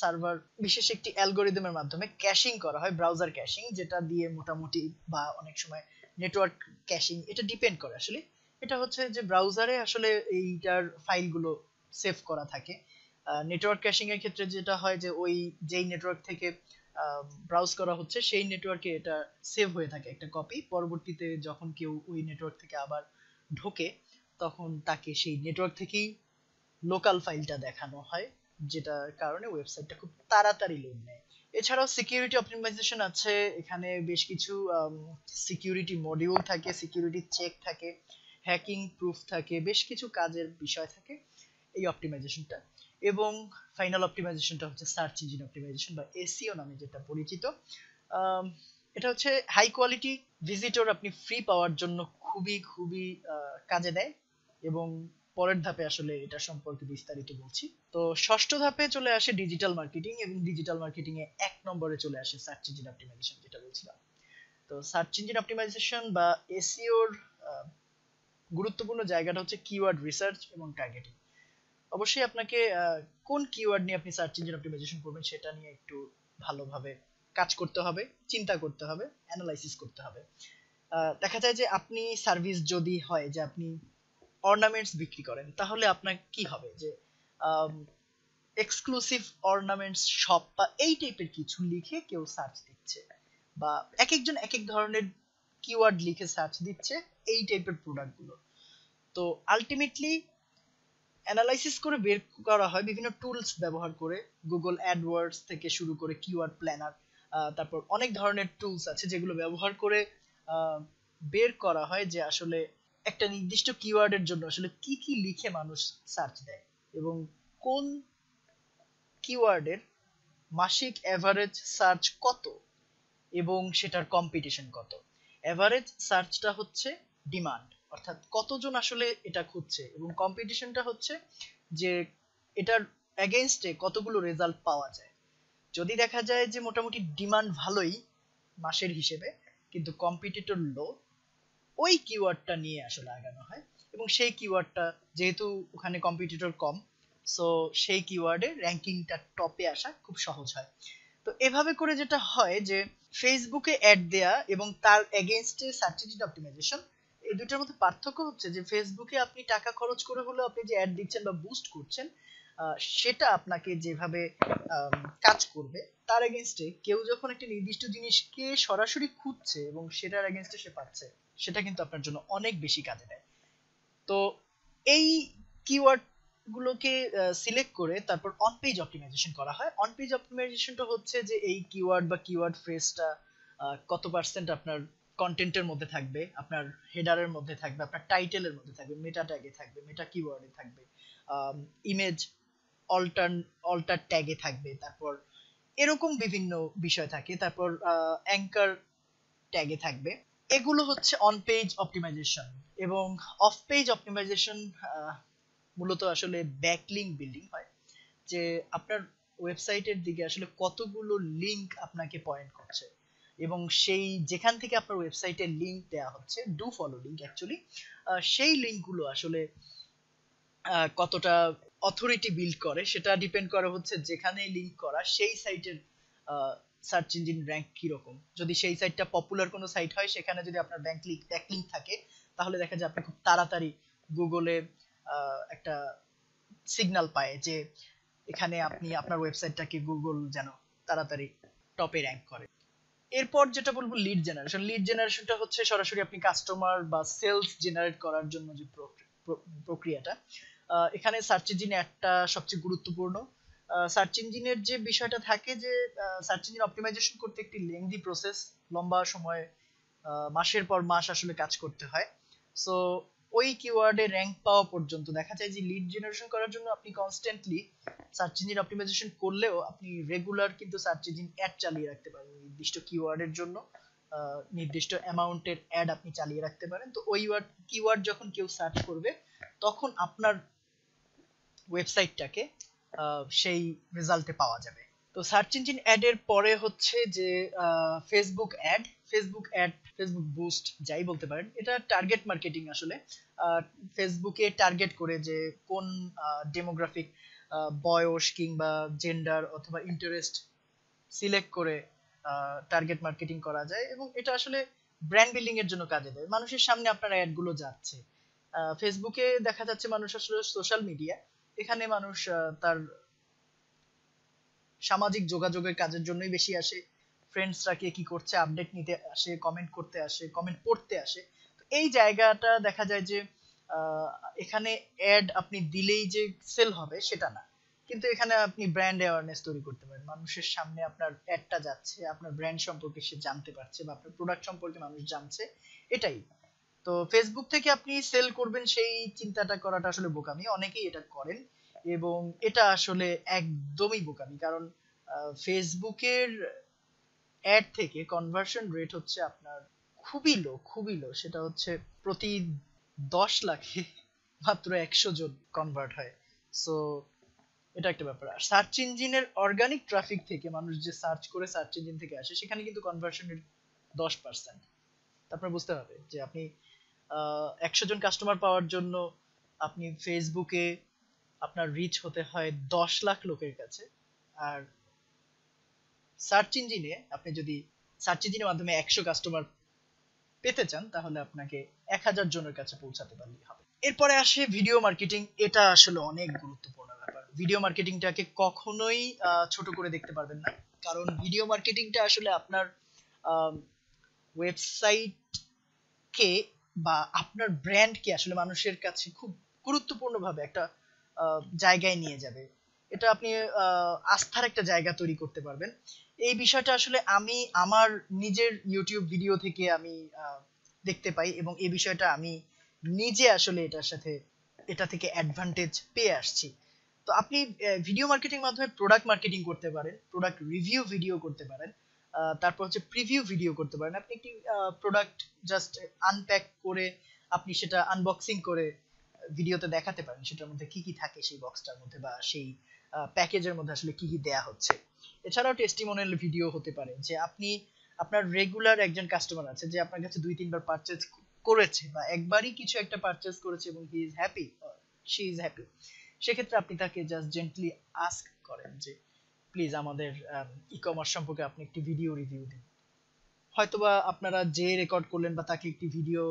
সার্ভার বিশেষ একটি অ্যালগোরিদমের মাধ্যমে ক্যাশিং করা হয় ব্রাউজার ক্যাশিং যেটা দিয়ে মোটামুটি বা অনেক সময় নেটওয়ার্ক ক্যাশিং এটা ডিপেন্ড করে আসলে এটা হচ্ছে যে ব্রাউজারে আসলে এইটার ফাইলগুলো সেভ করা থাকে নেটওয়ার্ক ক্যাশিং এর ক্ষেত্রে যেটা হয় যে ওই যেই নেটওয়ার্ক থেকে ব্রাউজ করা হচ্ছে সেই নেটওয়ার্কে এটা সেভ হয়ে থাকে একটা কপি পরবর্তীতে যখন কেউ ওই নেটওয়ার্ক থেকে আবার ঢোকে তখন তাকে সেই নেটওয়ার্ক থেকেই লোকাল ফাইলটা দেখানো হয় যেটার কারণে ওয়েবসাইটটা খুব তাড়াতাড়ি লোড নেয় এছাড়াও সিকিউরিটি অপটিমাইজেশন আছে এখানে বেশ কিছু সিকিউরিটি মডিউল থাকে সিকিউরিটি চেক থাকে হ্যাকিং প্রুফ থাকে বেশ কিছু কাজের বিষয় থাকে এই অপটিমাইজেশনটা এবং ফাইনাল অপটিমাইজেশনটা হচ্ছে সার্চ ইঞ্জিন অপটিমাইজেশন বা এসিও e নামে যেটা পরিচিত এটা হচ্ছে হাই কোয়ালিটি ভিজিটর আপনি ফ্রি পাওয়ার জন্য খুবই খুবই কাজে দেয় এবং পরের ধাপে আসলে এটা সম্পর্কে বিস্তারিত বলছি তো ষষ্ঠ ধাপে চলে আসে ডিজিটাল মার্কেটিং এবং ডিজিটাল মার্কেটিং এ এক নম্বরে চলে আসে সার্চ ইঞ্জিন অপটিমাইজেশন যেটা বলছিলাম তো সার্চ ইঞ্জিন অপটিমাইজেশন বা এসিওর গুরুত্বপূর্ণ জায়গাটা হচ্ছে কিওয়ার্ড রিসার্চ এবং টার্গেটিং অবশ্যই আপনাকে কোন কিওয়ার্ড নিয়ে আপনি সার্চ ইঞ্জিন অপটিমাইজেশন করবেন সেটা নিয়ে একটু ভালোভাবে কাজ করতে হবে চিন্তা করতে হবে অ্যানালাইসিস করতে হবে দেখা যায় যে আপনি সার্ভিস যদি হয় যে আপনি অর্নামেন্টস বিক্রি করেন তাহলে আপনার কি হবে যে এক্সক্লুসিভ অর্নামেন্টস শপ বা এই টাইপের কিছু লিখে কেউ সার্চ দিচ্ছে বা এক একজন এক এক ধরনের কিওয়ার্ড লিখে সার্চ দিচ্ছে এই টাইপের প্রোডাক্টগুলো তো আলটিমেটলি অ্যানালাইসিস করে বের করা হয় বিভিন্ন টুলস ব্যবহার করে গুগল অ্যাডওয়ার্ডস থেকে শুরু করে কিওয়ার্ড প্ল্যানার তারপর অনেক ধরনের টুলস আছে যেগুলো ব্যবহার করে বের করা হয় যে আসলে একটা নির্দিষ্ট কিওয়ার্ডের জন্য আসলে কি কি লিখে মানুষ সার্চ দেয় এবং কোন কিওয়ার্ডের মাসিক অ্যাভারেজ সার্চ কত এবং সেটার কম্পিটিশন কত অ্যাভারেজ সার্চটা হচ্ছে ডিমান্ড অর্থাৎ কতজন আসলে এটা খুঁজছে এবং কম্পিটিশনটা হচ্ছে যে এটার এগেইনস্টে কতগুলো রেজাল্ট পাওয়া যায় যদি দেখা যায় যে মোটামুটি ডিমান্ড ভালোই মাসের হিসেবে কিন্তু কম্পিটিটর লো ওই কিওয়ার্ডটা নিয়ে আসলে আগানো হয় এবং সেই কিওয়ার্ডটা যেহেতু ওখানে কম্পিটিটর কম সো সেই কিওয়ার্ডে র্যাঙ্কিংটা টপে আসা খুব সহজ হয় তো এভাবে করে যেটা হয় যে ফেসবুকে অ্যাড দেয়া এবং তার এগেনস্টে সার্চ ইঞ্জিন অপটিমাইজেশন এই দুটোর মধ্যে পার্থক্য হচ্ছে যে ফেসবুকে আপনি টাকা খরচ করে হলেও আপনি যে অ্যাড দিচ্ছেন বা বুস্ট করছেন সেটা আপনাকে যেভাবে কাজ করবে তার এগেনস্টে কেউ যখন একটি নির্দিষ্ট জিনিসকে সরাসরি খুঁজছে এবং সেটার এগেনস্টে সে পাচ্ছে সেটা কিন্তু আপনার জন্য অনেক বেশি কাজে দেয় তো এই কিওয়ার্ড গুলোকে সিলেক্ট করে তারপর অন পেজ অপটিমাইজেশন করা হয় অন পেজ অপটিমাইজেশনটা হচ্ছে যে এই কিওয়ার্ড বা কিওয়ার্ড ফ্রেজটা কত পার্সেন্ট আপনার কন্টেন্টের মধ্যে থাকবে আপনার হেডারের মধ্যে থাকবে আপনার টাইটেলের মধ্যে থাকবে মেটা ট্যাগে থাকবে মেটা কিওয়ার্ডে থাকবে ইমেজ অল্টার অল্টার ট্যাগে থাকবে তারপর এরকম বিভিন্ন বিষয় থাকে তারপর অ্যাঙ্কার ট্যাগে থাকবে এগুলো হচ্ছে অন পেজ অপটিমাইজেশন এবং অফ পেজ অপটিমাইজেশন মূলত আসলে ব্যাকলিং বিল্ডিং হয় যে আপনার ওয়েবসাইটের দিকে আসলে কতগুলো লিংক আপনাকে পয়েন্ট করছে এবং সেই যেখান থেকে আপনার ওয়েবসাইটে লিংক দেয়া হচ্ছে ডু ফলো লিংক অ্যাকচুয়ালি সেই লিঙ্কগুলো আসলে কতটা অথরিটি বিল্ড করে সেটা ডিপেন্ড করে হচ্ছে যেখানে লিংক করা সেই সাইটের সার্চ ইঞ্জিন র্যাঙ্ক কীরকম যদি সেই সাইটটা পপুলার কোনো সাইট হয় সেখানে যদি আপনার ব্যাঙ্ক লিঙ্ক থাকে তাহলে দেখা যায় আপনি খুব তাড়াতাড়ি গুগলে একটা সিগন্যাল পায় যে এখানে হ্যাঁ, আপনি হ্যাঁ। আপনার ওয়েবসাইটটাকে গুগল যেন তাড়াতাড়ি টপে র্যাঙ্ক করে এরপর যেটা বলবো লিড জেনারেশন লিড জেনারেশনটা হচ্ছে সরাসরি আপনি কাস্টমার বা সেলস জেনারেট করার জন্য যে প্রক্রিয়াটা এখানে সার্চ ইঞ্জিন একটা সবচেয়ে গুরুত্বপূর্ণ সার্চ ইঞ্জিনের যে বিষয়টা থাকে যে সার্চ ইঞ্জিন অপটিমাইজেশন করতে একটি লেংদি প্রসেস লম্বা সময় মাসের পর মাস আসলে কাজ করতে হয় সো ওই কিওয়ার্ডে র্যাঙ্ক পাওয়া পর্যন্ত দেখা যায় যে লিড জেনারেশন করার জন্য আপনি কনস্ট্যান্টলি সার্চ ইঞ্জিন অপটিমাইজেশন করলেও আপনি রেগুলার কিন্তু সার্চ ইঞ্জিন অ্যাড চালিয়ে রাখতে পারেন নির্দিষ্ট কিওয়ার্ডের জন্য নির্দিষ্ট অ্যামাউন্টের অ্যাড আপনি চালিয়ে রাখতে পারেন তো ওই ওয়ার্ড কিওয়ার্ড যখন কেউ সার্চ করবে তখন আপনার ওয়েবসাইটটাকে সেই রেজাল্টে পাওয়া যাবে তো সার্চ ইঞ্জিন অ্যাডের পরে হচ্ছে যে Facebook ad Facebook ad Facebook boost যাই বলতে পারেন এটা টার্গেট মার্কেটিং আসলে ফেসবুকে টার্গেট করে যে কোন ডেমোগ্রাফিক বয়স কিংবা জেন্ডার অথবা ইন্টারেস্ট সিলেক্ট করে টার্গেট মার্কেটিং করা যায় এবং এটা আসলে ব্র্যান্ড বিল্ডিং এর জন্য কাজে দেয় মানুষের সামনে আপনার অ্যাড গুলো যাচ্ছে ফেসবুকে দেখা যাচ্ছে মানুষ আসলে সোশ্যাল মিডিয়া এখানে মানুষ তার সামাজিক যোগাযোগের কাজের জন্যই বেশি আসে ফ্রেন্ডসরা কে কি করছে আপডেট নিতে আসে কমেন্ট করতে আসে কমেন্ট পড়তে আসে তো এই জায়গাটা দেখা যায় যে এখানে অ্যাড আপনি দিলেই যে সেল হবে সেটা না কিন্তু এখানে আপনি ব্র্যান্ড অ্যাওয়ারনেস তৈরি করতে পারেন মানুষের সামনে আপনার অ্যাডটা যাচ্ছে আপনার ব্র্যান্ড সম্পর্কে সে জানতে পারছে বা আপনার প্রোডাক্ট সম্পর্কে মানুষ জানছে এটাই তো ফেসবুক থেকে আপনি সেল করবেন সেই চিন্তাটা করাটা আসলে বোকামি অনেকেই এটা করেন এবং এটা আসলে একদমই বোকামি কারণ ফেসবুকের অ্যাড থেকে কনভার্সন রেট হচ্ছে আপনার খুবই লো খুবই লো সেটা হচ্ছে প্রতি দশ লাখে মাত্র একশো জন কনভার্ট হয় সো এটা একটা ব্যাপার আর সার্চ ইঞ্জিনের অর্গানিক ট্রাফিক থেকে মানুষ যে সার্চ করে সার্চ ইঞ্জিন থেকে আসে সেখানে কিন্তু কনভার্সন রেট দশ পার্সেন্ট আপনার বুঝতে হবে যে আপনি একশো জন কাস্টমার পাওয়ার জন্য আপনি ফেসবুকে আপনার রিচ হতে হয় দশ লাখ লোকের কাছে আর সার্চ ইঞ্জিনে আপনি যদি সার্চ ইঞ্জিনের মাধ্যমে একশো কাস্টমার পেতে চান তাহলে আপনাকে এক হাজার জনের কাছে পৌঁছাতে পারলেই হবে এরপরে আসে ভিডিও মার্কেটিং এটা আসলে অনেক গুরুত্বপূর্ণ ব্যাপার ভিডিও মার্কেটিংটাকে কখনোই ছোট করে দেখতে পারবেন না কারণ ভিডিও মার্কেটিংটা আসলে আপনার ওয়েবসাইটকে বা আপনার ব্র্যান্ডকে আসলে মানুষের কাছে খুব গুরুত্বপূর্ণভাবে একটা জায়গায় নিয়ে যাবে এটা আপনি আস্থার একটা জায়গা তৈরি করতে পারবেন এই বিষয়টা আসলে আমি আমার নিজের ইউটিউব ভিডিও থেকে আমি দেখতে পাই এবং এই বিষয়টা আমি নিজে আসলে এটার সাথে এটা থেকে অ্যাডভান্টেজ পেয়ে আসছি তো আপনি ভিডিও মার্কেটিং মাধ্যমে প্রোডাক্ট মার্কেটিং করতে পারেন প্রোডাক্ট রিভিউ ভিডিও করতে পারেন তারপর হচ্ছে প্রিভিউ ভিডিও করতে পারেন আপনি একটি প্রোডাক্ট জাস্ট আনপ্যাক করে আপনি সেটা আনবক্সিং করে ভিডিওতে দেখাতে পারেন সেটার মধ্যে কি কি থাকে সেই বক্সটার মধ্যে বা সেই প্যাকেজের মধ্যে আসলে কি কি দেয়া হচ্ছে এছাড়াও টেস্টিমোনিয়াল ভিডিও হতে পারে যে আপনি আপনার রেগুলার একজন কাস্টমার আছে যে আপনার কাছে দুই তিনবার পারচেজ করেছে বা একবারই কিছু একটা পারচেজ করেছে এবং he is happy she is happy সেক্ষেত্রে আপনি তাকে জাস্ট জেন্টলি আস্ক করেন যে প্লিজ আমাদের ই কমার্স সম্পর্কে আপনি একটি ভিডিও রিভিউ দিন হয়তোবা আপনারা যে রেকর্ড করলেন বা তাকে একটি ভিডিও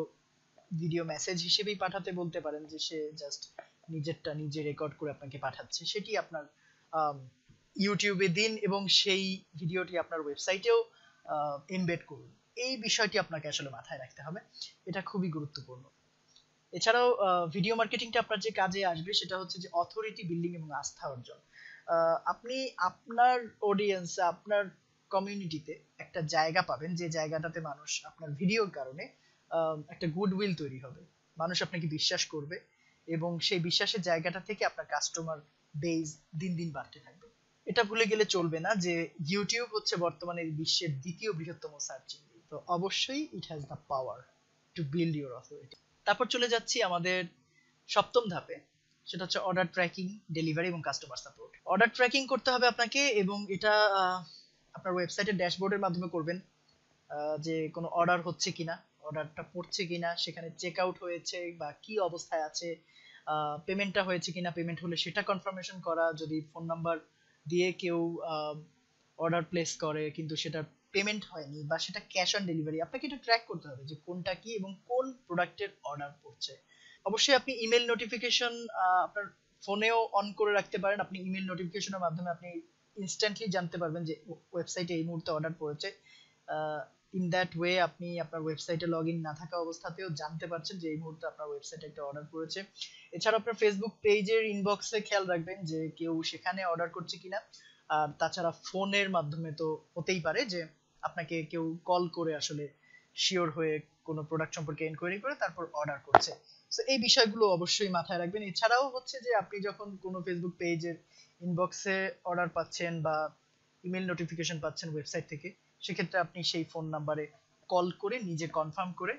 ভিডিও মেসেজ হিসেবেই পাঠাতে বলতে পারেন যে সে জাস্ট নিজেরটা নিজে রেকর্ড করে আপনাকে পাঠাচ্ছে সেটি আপনার ইউটিউবে দিন এবং সেই ভিডিওটি আপনার ওয়েবসাইটেও এমবেড করুন এই বিষয়টি আপনাকে আসলে মাথায় রাখতে হবে এটা খুবই গুরুত্বপূর্ণ এছাড়াও ভিডিও মার্কেটিংটা আপনার যে কাজে আসবে সেটা হচ্ছে যে অথরিটি বিল্ডিং এবং আস্থা অর্জন আপনি আপনার অডিয়েন্স আপনার কমিউনিটিতে একটা জায়গা পাবেন যে জায়গাটাতে মানুষ আপনার ভিডিওর কারণে একটা গুডউইল তৈরি হবে মানুষ আপনাকে বিশ্বাস করবে এবং সেই বিশ্বাসের জায়গাটা থেকে আপনার কাস্টমার বেজ দিন দিন বাড়তে থাকবে এটা ভুলে গেলে চলবে না যে ইউটিউব হচ্ছে বর্তমানে বিশ্বের দ্বিতীয় বৃহত্তম সার্চ ইঞ্জিন তো অবশ্যই it has the power to build your authority তারপর চলে যাচ্ছি আমাদের সপ্তম ধাপে সেটা হচ্ছে অর্ডার ট্র্যাকিং ডেলিভারি এবং কাস্টমার সাপোর্ট অর্ডার ট্র্যাকিং করতে হবে আপনাকে এবং এটা আপনার ওয়েবসাইটের ড্যাশবোর্ডের মাধ্যমে করবেন যে কোনো অর্ডার হচ্ছে কিনা অর্ডারটা পড়ছে কিনা সেখানে চেক আউট হয়েছে বা কি অবস্থায় আছে পেমেন্টটা হয়েছে কিনা পেমেন্ট হলে সেটা কনফার্মেশন করা যদি ফোন নাম্বার দিয়ে কেউ অর্ডার প্লেস করে কিন্তু সেটা পেমেন্ট হয়নি বা সেটা ক্যাশ অন ডেলিভারি আপনাকে এটা ট্র্যাক করতে হবে যে কোনটা কি এবং কোন প্রোডাক্টের অর্ডার পড়ছে অবশ্যই আপনি ইমেল নোটিফিকেশন আপনার ফোনেও অন করে রাখতে পারেন আপনি ইমেল নোটিফিকেশনের মাধ্যমে আপনি ইনস্ট্যান্টলি জানতে পারবেন যে ওয়েবসাইটে এই মুহূর্তে অর্ডার পড়েছে ইন দ্যাট ওয়ে আপনি আপনার ওয়েবসাইটে লগ ইন না থাকা অবস্থাতেও জানতে পারছেন যে এই মুহূর্তে আপনার ওয়েবসাইটে একটা অর্ডার করেছে এছাড়া আপনার ফেসবুক পেজের ইনবক্সে খেয়াল রাখবেন যে কেউ সেখানে অর্ডার করছে কিনা আর তাছাড়া ফোনের মাধ্যমে তো হতেই পারে যে আপনাকে কেউ কল করে আসলে শিওর হয়ে কোনো প্রোডাক্ট সম্পর্কে এনকোয়ারি করে তারপর অর্ডার করছে সো এই বিষয়গুলো অবশ্যই মাথায় রাখবেন এছাড়াও হচ্ছে যে আপনি যখন কোনো ফেসবুক পেজের ইনবক্সে অর্ডার পাচ্ছেন বা ইমেল নোটিফিকেশন পাচ্ছেন ওয়েবসাইট থেকে সেক্ষেত্রে আপনি সেই ফোন নাম্বারে কল করে নিজে কনফার্ম করে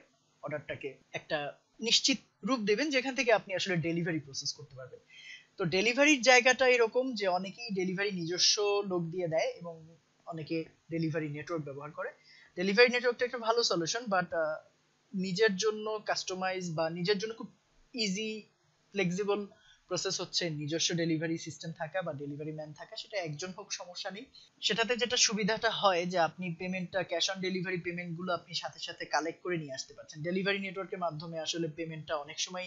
অর্ডারটাকে একটা নিশ্চিত রূপ দেবেন যেখান থেকে আপনি আসলে ডেলিভারি প্রসেস করতে পারবেন তো ডেলিভারির জায়গাটা এরকম যে অনেকেই ডেলিভারি নিজস্ব লোক দিয়ে দেয় এবং অনেকে ডেলিভারি নেটওয়ার্ক ব্যবহার করে ডেলিভারি নেটওয়ার্কটা একটা ভালো সলিউশন বাট নিজের জন্য কাস্টমাইজ বা নিজের জন্য খুব ইজি ফ্লেক্সিবল প্রসেস হচ্ছে নিজস্ব ডেলিভারি সিস্টেম থাকা বা ডেলিভারি ম্যান থাকা সেটা একজন হোক সমস্যা নেই সেটাতে যেটা সুবিধাটা হয় যে আপনি পেমেন্টটা ক্যাশ অন ডেলিভারি পেমেন্টগুলো আপনি সাথে সাথে কালেক্ট করে নিয়ে আসতে পারছেন ডেলিভারি নেটওয়ার্কের মাধ্যমে আসলে পেমেন্টটা অনেক সময়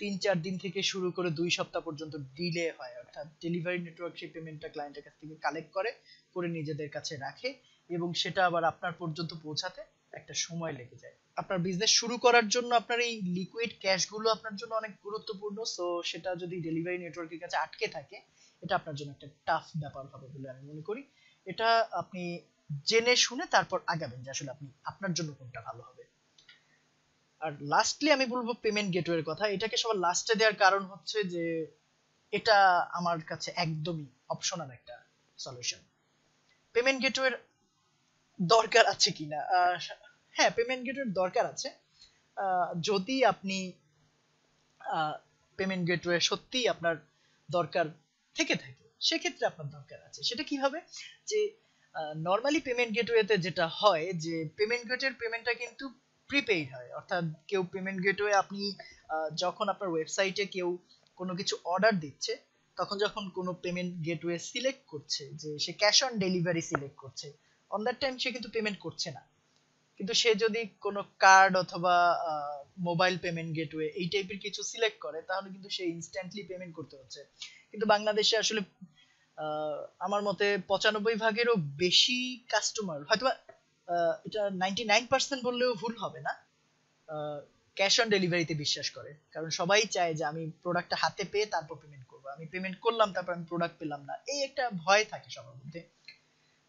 তিন চার দিন থেকে শুরু করে দুই সপ্তাহ পর্যন্ত ডিলে হয় অর্থাৎ ডেলিভারি নেটওয়ার্ক সেই পেমেন্টটা ক্লায়েন্টের কাছ থেকে কালেক্ট করে করে নিজেদের কাছে রাখে এবং সেটা আবার আপনার পর্যন্ত পৌঁছাতে একটা সময় লেগে যায় আপনার বিজনেস শুরু করার জন্য আপনার এই লিকুইড ক্যাশ গুলো আপনার জন্য অনেক গুরুত্বপূর্ণ সো সেটা যদি ডেলিভারি নেটওয়ার্কের কাছে আটকে থাকে এটা আপনার জন্য একটা টাফ ব্যাপার হবে বলে আমি মনে করি এটা আপনি জেনে শুনে তারপর আগাবেন যে আসলে আপনি আপনার জন্য কোনটা ভালো হবে আর লাস্টলি আমি বলবো পেমেন্ট গেটওয়ের কথা এটাকে সবার লাস্টে দেওয়ার কারণ হচ্ছে যে এটা আমার কাছে একদমই অপশনাল একটা সলিউশন পেমেন্ট গেটওয়ের দরকার আছে কিনা হ্যাঁ পেমেন্ট গেটওয়ের দরকার আছে যদি আপনি পেমেন্ট গেটওয়ে সত্যিই আপনার দরকার থেকে থাকে সেক্ষেত্রে আপনার দরকার আছে সেটা কি যে নর্মালি পেমেন্ট গেটওয়েতে যেটা হয় যে পেমেন্ট গেটওয়ের পেমেন্টটা কিন্তু প্রিপেইড হয় অর্থাৎ কেউ পেমেন্ট গেটওয়ে আপনি যখন আপনার ওয়েবসাইটে কেউ কোনো কিছু অর্ডার দিচ্ছে তখন যখন কোনো পেমেন্ট গেটওয়ে সিলেক্ট করছে যে সে ক্যাশ অন ডেলিভারি সিলেক্ট করছে অন দ্যাট টাইম সে কিন্তু পেমেন্ট করছে না কিন্তু সে যদি কোনো কার্ড অথবা মোবাইল পেমেন্ট গেটওয়ে এই টাইপের কিছু সিলেক্ট করে তাহলে কিন্তু সে ইনস্ট্যান্টলি পেমেন্ট করতে হচ্ছে কিন্তু বাংলাদেশে আসলে আমার মতে পঁচানব্বই ভাগেরও বেশি কাস্টমার হয়তো এটা নাইনটি নাইন পার্সেন্ট বললেও ভুল হবে না ক্যাশ অন ডেলিভারিতে বিশ্বাস করে কারণ সবাই চায় যে আমি প্রোডাক্টটা হাতে পেয়ে তারপর পেমেন্ট করবো আমি পেমেন্ট করলাম তারপর আমি প্রোডাক্ট পেলাম না এই একটা ভয় থাকে সবার মধ্যে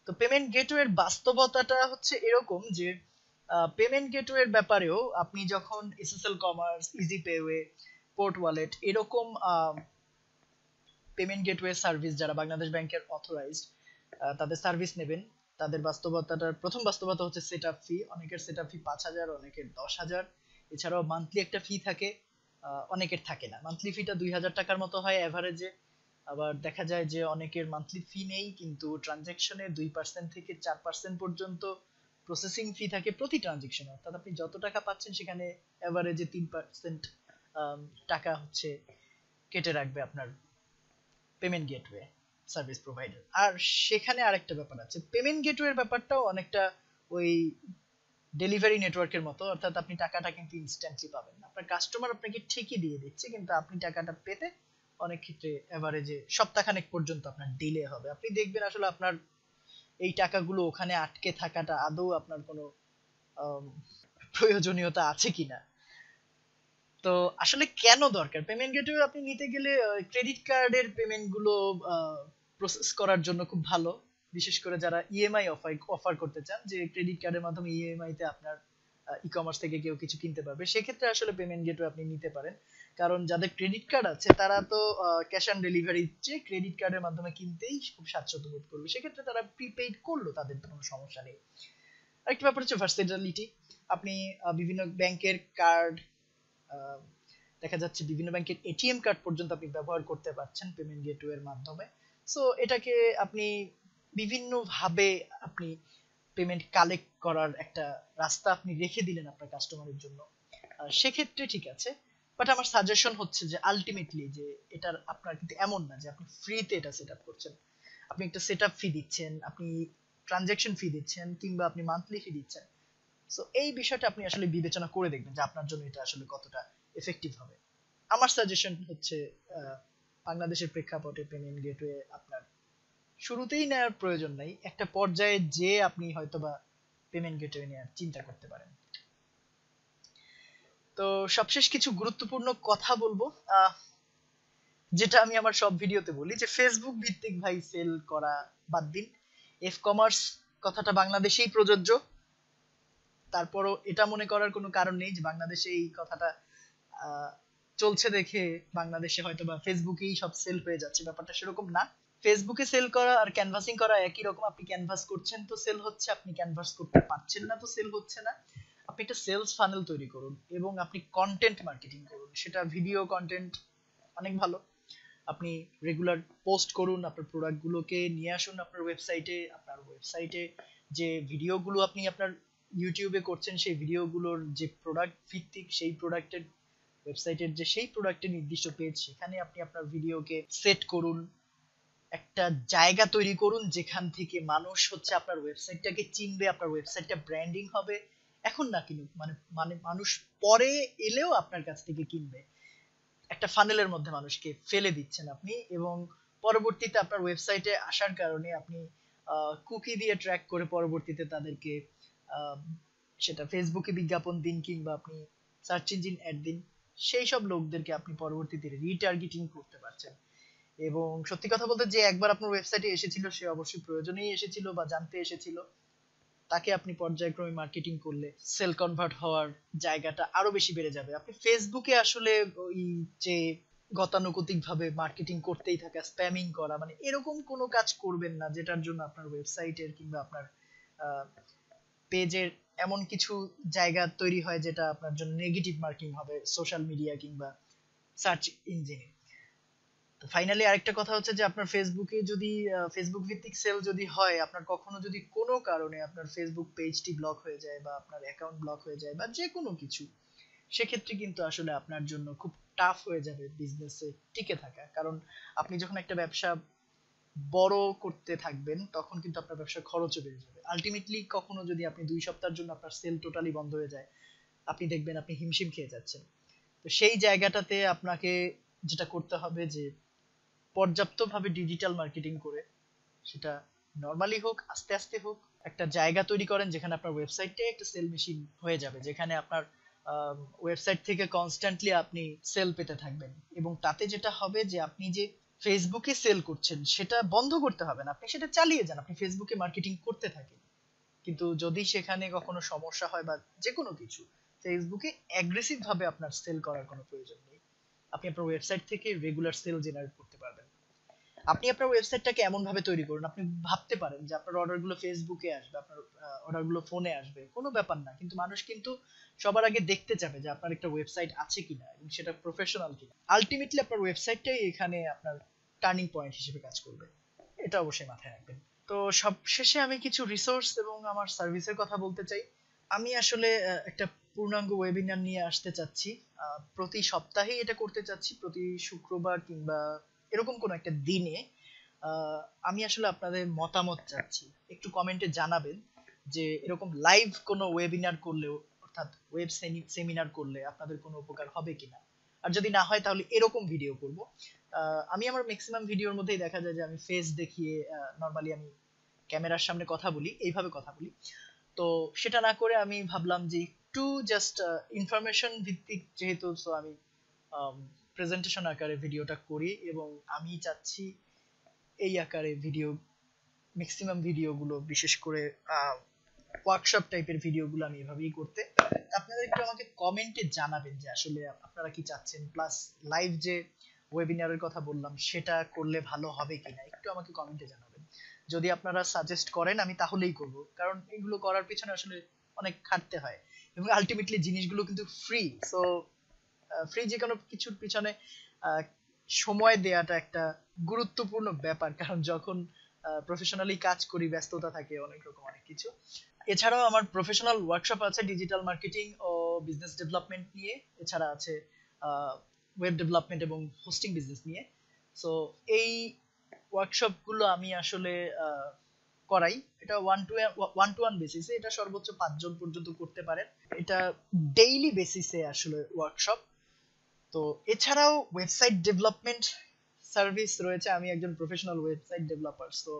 তো পেমেন্ট গেটওয়ের বাস্তবতাটা হচ্ছে এরকম যে পেমেন্ট গেটওয়ের ব্যাপারেও আপনি যখন SSL Commerz EasyPayWay PortWallet এরকম পেমেন্ট গেটওয়ে সার্ভিস যারা বাংলাদেশ ব্যাংকের অথরাইজড তাদের সার্ভিস নেবেন তাদের বাস্তবতাটার প্রথম বাস্তবতা হচ্ছে সেট আপ ফি অনেকের সেট আপ ফি পাঁচ হাজার অনেকের দশ হাজার এছাড়াও মান্থলি একটা ফি থাকে অনেকের থাকে না মান্থলি ফিটা দুই হাজার টাকার মতো হয় অ্যাভারেজে আবার দেখা যায় যে অনেকের মান্থলি ফি নেই কিন্তু ট্রানজ্যাকশনে দুই পার্সেন্ট থেকে চার পার্সেন্ট পর্যন্ত প্রসেসিং ফি থাকে প্রতি ট্রানজেকশন অর্থাৎ আপনি যত টাকা পাচ্ছেন সেখানে অ্যাভারেজে তিন পার্সেন্ট টাকা হচ্ছে কেটে রাখবে আপনার পেমেন্ট গেটওয়ে সার্ভিস প্রোভাইডার আর সেখানে আরেকটা ব্যাপার আছে পেমেন্ট গেটওয়ের ব্যাপারটাও অনেকটা ওই ডেলিভারি নেটওয়ার্কের মতো অর্থাৎ আপনি টাকাটা কিন্তু ইনস্ট্যান্টলি পাবেন না আপনার কাস্টমার আপনাকে ঠিকই দিয়ে দিচ্ছে কিন্তু আপনি টাকাটা পেতে অনেক ক্ষেত্রে অ্যাভারেজে সপ্তাহখানেক পর্যন্ত আপনার ডিলে হবে আপনি দেখবেন আসলে আপনার এই টাকাগুলো ওখানে আটকে থাকাটা আদৌ আপনার কোনো প্রয়োজনীয়তা আছে না তো আসলে কেন দরকার পেমেন্ট গেটওয়ে আপনি নিতে গেলে ক্রেডিট কার্ডের পেমেন্টগুলো প্রসেস করার জন্য খুব ভালো বিশেষ করে যারা ইএমআই অফার অফার করতে চান যে ক্রেডিট কার্ডের মাধ্যমে ইএমআই e তে আপনার ই কমার্স থেকে কেউ কিছু কিনতে পারবে সেক্ষেত্রে আসলে পেমেন্ট গেটওয়ে আপনি নিতে পারেন কারণ যাদের ক্রেডিট কার্ড আছে তারা তো ক্যাশ অন ডেলিভারি চেয়ে ক্রেডিট কার্ডের মাধ্যমে কিনতেই খুব স্বাচ্ছন্দ্য বোধ করবে সেক্ষেত্রে তারা প্রিপেইড করলো তাদের তো কোনো সমস্যা নেই আরেকটা ব্যাপার হচ্ছে ভার্সেটালিটি আপনি বিভিন্ন ব্যাংকের কার্ড দেখা যাচ্ছে বিভিন্ন ব্যাংকের এটিএম কার্ড পর্যন্ত আপনি ব্যবহার করতে পারছেন পেমেন্ট গেটওয়ের মাধ্যমে সো এটাকে আপনি বিভিন্নভাবে আপনি পেমেন্ট কালেক্ট করার একটা রাস্তা আপনি রেখে দিলেন আপনার কাস্টমারের জন্য সেক্ষেত্রে ঠিক আছে বাট আমার সাজেশন হচ্ছে যে আলটিমেটলি যে এটার আপনার কিন্তু এমন না যে আপনি ফ্রিতে এটা সেট করছেন আপনি একটা সেট ফি দিচ্ছেন আপনি ট্রানজ্যাকশন ফি দিচ্ছেন কিংবা আপনি মান্থলি ফি দিচ্ছেন সো এই বিষয়টা আপনি আসলে বিবেচনা করে দেখবেন যে আপনার জন্য এটা আসলে কতটা এফেক্টিভ হবে আমার সাজেশন হচ্ছে বাংলাদেশের প্রেক্ষাপটে পেমেন্ট গেটওয়ে আপনার শুরুতেই নেওয়ার প্রয়োজন নাই একটা পর্যায়ে যে আপনি হয়তোবা পেমেন্ট গেটওয়ে নেওয়ার চিন্তা করতে পারেন তো সবশেষ কিছু গুরুত্বপূর্ণ কথা বলবো যেটা আমি আমার সব ভিডিওতে বলি যে ফেসবুক ভিত্তিক ভাই সেল করা বাদ দিন এফ কমার্স কথাটা বাংলাদেশেই প্রযোজ্য তারপরও এটা মনে করার কোনো কারণ নেই যে বাংলাদেশে এই কথাটা চলছে দেখে বাংলাদেশে হয়তো বা ফেসবুকেই সব সেল হয়ে যাচ্ছে ব্যাপারটা সেরকম না ফেসবুকে সেল করা আর ক্যানভাসিং করা একই রকম আপনি ক্যানভাস করছেন তো সেল হচ্ছে আপনি ক্যানভাস করতে পারছেন না তো সেল হচ্ছে না আপনি একটা সেলস ফানেল তৈরি করুন এবং আপনি কন্টেন্ট মার্কেটিং করুন সেটা ভিডিও কন্টেন্ট অনেক ভালো আপনি রেগুলার পোস্ট করুন আপনার প্রোডাক্টগুলোকে নিয়ে আসুন আপনার ওয়েবসাইটে আপনার ওয়েবসাইটে যে ভিডিওগুলো আপনি আপনার ইউটিউবে করছেন সেই ভিডিওগুলোর যে প্রোডাক্ট ভিত্তিক সেই প্রোডাক্টের ওয়েবসাইটের যে সেই প্রোডাক্টের নির্দিষ্ট পেজ সেখানে আপনি আপনার ভিডিওকে সেট করুন একটা জায়গা তৈরি করুন যেখান থেকে মানুষ হচ্ছে আপনার ওয়েবসাইটটাকে চিনবে আপনার ওয়েবসাইটটা ব্র্যান্ডিং হবে এখন না কিনুক মানে মানে মানুষ পরে এলেও আপনার কাছ থেকে কিনবে একটা ফানেলের মধ্যে মানুষকে ফেলে দিচ্ছেন আপনি এবং পরবর্তীতে আপনার ওয়েবসাইটে আসার কারণে আপনি কুকি দিয়ে ট্র্যাক করে পরবর্তীতে তাদেরকে সেটা ফেসবুকে বিজ্ঞাপন দিন কিংবা আপনি সার্চ ইঞ্জিন অ্যাড দিন সেই সব লোকদেরকে আপনি পরবর্তীতে রিটার্গেটিং করতে পারছেন এবং সত্যি কথা বলতে যে একবার আপনার ওয়েবসাইটে এসেছিল সে অবশ্যই প্রয়োজনেই এসেছিল বা জানতে এসেছিল তাকে আপনি পর্যায়ক্রমে মার্কেটিং করলে সেল কনভার্ট হওয়ার জায়গাটা আরো বেশি বেড়ে যাবে আপনি ফেসবুকে আসলে ওই যে গতানুগতিক ভাবে মার্কেটিং করতেই থাকা স্প্যামিং করা মানে এরকম কোনো কাজ করবেন না যেটার জন্য আপনার ওয়েবসাইটের কিংবা আপনার পেজের এমন কিছু জায়গা তৈরি হয় যেটা আপনার জন্য নেগেটিভ মার্কিং হবে সোশ্যাল মিডিয়া কিংবা সার্চ ইঞ্জিনে ফাইনালি আরেকটা কথা হচ্ছে যে আপনার ফেসবুকে যদি ফেসবুক ভিত্তিক সেল যদি হয় আপনার কখনো যদি কোনো কারণে আপনার ফেসবুক পেজটি ব্লক হয়ে যায় বা আপনার অ্যাকাউন্ট ব্লক হয়ে যায় বা যে কোনো কিছু সেক্ষেত্রে কিন্তু আসলে আপনার জন্য খুব টাফ হয়ে যাবে বিজনেসে টিকে থাকা কারণ আপনি যখন একটা ব্যবসা বড় করতে থাকবেন তখন কিন্তু আপনার ব্যবসার খরচও বেড়ে যাবে আলটিমেটলি কখনো যদি আপনি দুই সপ্তাহের জন্য আপনার সেল টোটালি বন্ধ হয়ে যায় আপনি দেখবেন আপনি হিমশিম খেয়ে যাচ্ছেন তো সেই জায়গাটাতে আপনাকে যেটা করতে হবে যে পর্যাপ্তভাবে ডিজিটাল মার্কেটিং করে সেটা নর্মালি হোক আস্তে আস্তে হোক একটা জায়গা তৈরি করেন যেখানে আপনার ওয়েবসাইটটাই একটা সেল মেশিন হয়ে যাবে যেখানে আপনার ওয়েবসাইট থেকে কনস্ট্যান্টলি আপনি সেল পেতে থাকবেন এবং তাতে যেটা হবে যে আপনি যে ফেসবুকে সেল করছেন সেটা বন্ধ করতে হবে না আপনি সেটা চালিয়ে যান আপনি ফেসবুকে মার্কেটিং করতে থাকেন কিন্তু যদি সেখানে কখনো সমস্যা হয় বা যে কোনো কিছু ফেসবুকে অ্যাগ্রেসিভ ভাবে আপনার সেল করার কোনো প্রয়োজন নেই আপনি আপনার ওয়েবসাইট থেকে রেগুলার সেল জেনারেট করতে পারবেন আপনি আপনার ওয়েবসাইটটাকে ভাবে তৈরি করুন আপনি ভাবতে পারেন যে আপনার গুলো ফেসবুকে আসবে আপনার অর্ডার গুলো ফোনে আসবে কোনো ব্যাপার না কিন্তু মানুষ কিন্তু সবার আগে দেখতে চাবে যে আপনার একটা ওয়েবসাইট আছে কিনা এবং সেটা প্রফেশনাল কিনা আলটিমেটলি আপনার ওয়েবসাইটটাই এখানে আপনার টার্নিং পয়েন্ট হিসেবে কাজ করবে এটা অবশ্যই মাথায় রাখবেন তো সব শেষে আমি কিছু রিসোর্স এবং আমার সার্ভিসের কথা বলতে চাই আমি আসলে একটা পূর্ণাঙ্গ ওয়েবিনার নিয়ে আসতে চাচ্ছি প্রতি সপ্তাহে এটা করতে চাচ্ছি প্রতি শুক্রবার কিংবা এরকম কোন একটা দিনে আমি আসলে আপনাদের মতামত চাচ্ছি একটু কমেন্টে জানাবেন যে এরকম লাইভ কোনো ওয়েবিনার করলে অর্থাৎ ওয়েব সেমিনার করলে আপনাদের কোনো উপকার হবে কিনা আর যদি না হয় তাহলে এরকম ভিডিও করব আমি আমার ম্যাক্সিমাম ভিডিওর মধ্যেই দেখা যায় যে আমি ফেস দেখিয়ে নরমালি আমি ক্যামেরার সামনে কথা বলি এইভাবে কথা বলি তো সেটা না করে আমি ভাবলাম যে একটু জাস্ট ইনফরমেশন ভিত্তিক যেহেতু সো আমি প্রেজেন্টেশন আকারে ভিডিওটা করি এবং আমি চাচ্ছি এই আকারে ভিডিও ম্যাক্সিমাম ভিডিওগুলো বিশেষ করে ওয়ার্কশপ টাইপের ভিডিওগুলো আমি এভাবেই করতে আপনারা একটু আমাকে কমেন্টে জানাবেন যে আসলে আপনারা কি চাচ্ছেন প্লাস লাইভ যে ওয়েবিনারের কথা বললাম সেটা করলে ভালো হবে কিনা একটু আমাকে কমেন্টে জানাবেন যদি আপনারা সাজেস্ট করেন আমি তাহলেই করব কারণ এগুলো করার পিছনে আসলে অনেক খাটতে হয় এবং আলটিমেটলি জিনিসগুলো কিন্তু ফ্রি সো ফ্রি যে কোনো কিছুর পিছনে সময় দেয়াটা একটা গুরুত্বপূর্ণ ব্যাপার কারণ যখন প্রফেশনালি কাজ করি ব্যস্ততা থাকে অনেক রকম অনেক কিছু এছাড়াও আমার প্রফেশনাল ওয়ার্কশপ আছে ডিজিটাল মার্কেটিং ও বিজনেস ডেভেলপমেন্ট নিয়ে এছাড়া আছে ওয়েব ডেভেলপমেন্ট এবং হোস্টিং বিজনেস নিয়ে সো এই ওয়ার্কশপগুলো আমি আসলে করাই এটা one to one to one বেসিসে এটা সর্বোচ্চ পাঁচজন পর্যন্ত করতে পারেন এটা ডেইলি বেসিসে আসলে ওয়ার্কশপ তো এছাড়াও ওয়েবসাইট ডেভেলপমেন্ট সার্ভিস রয়েছে আমি একজন professional website developer so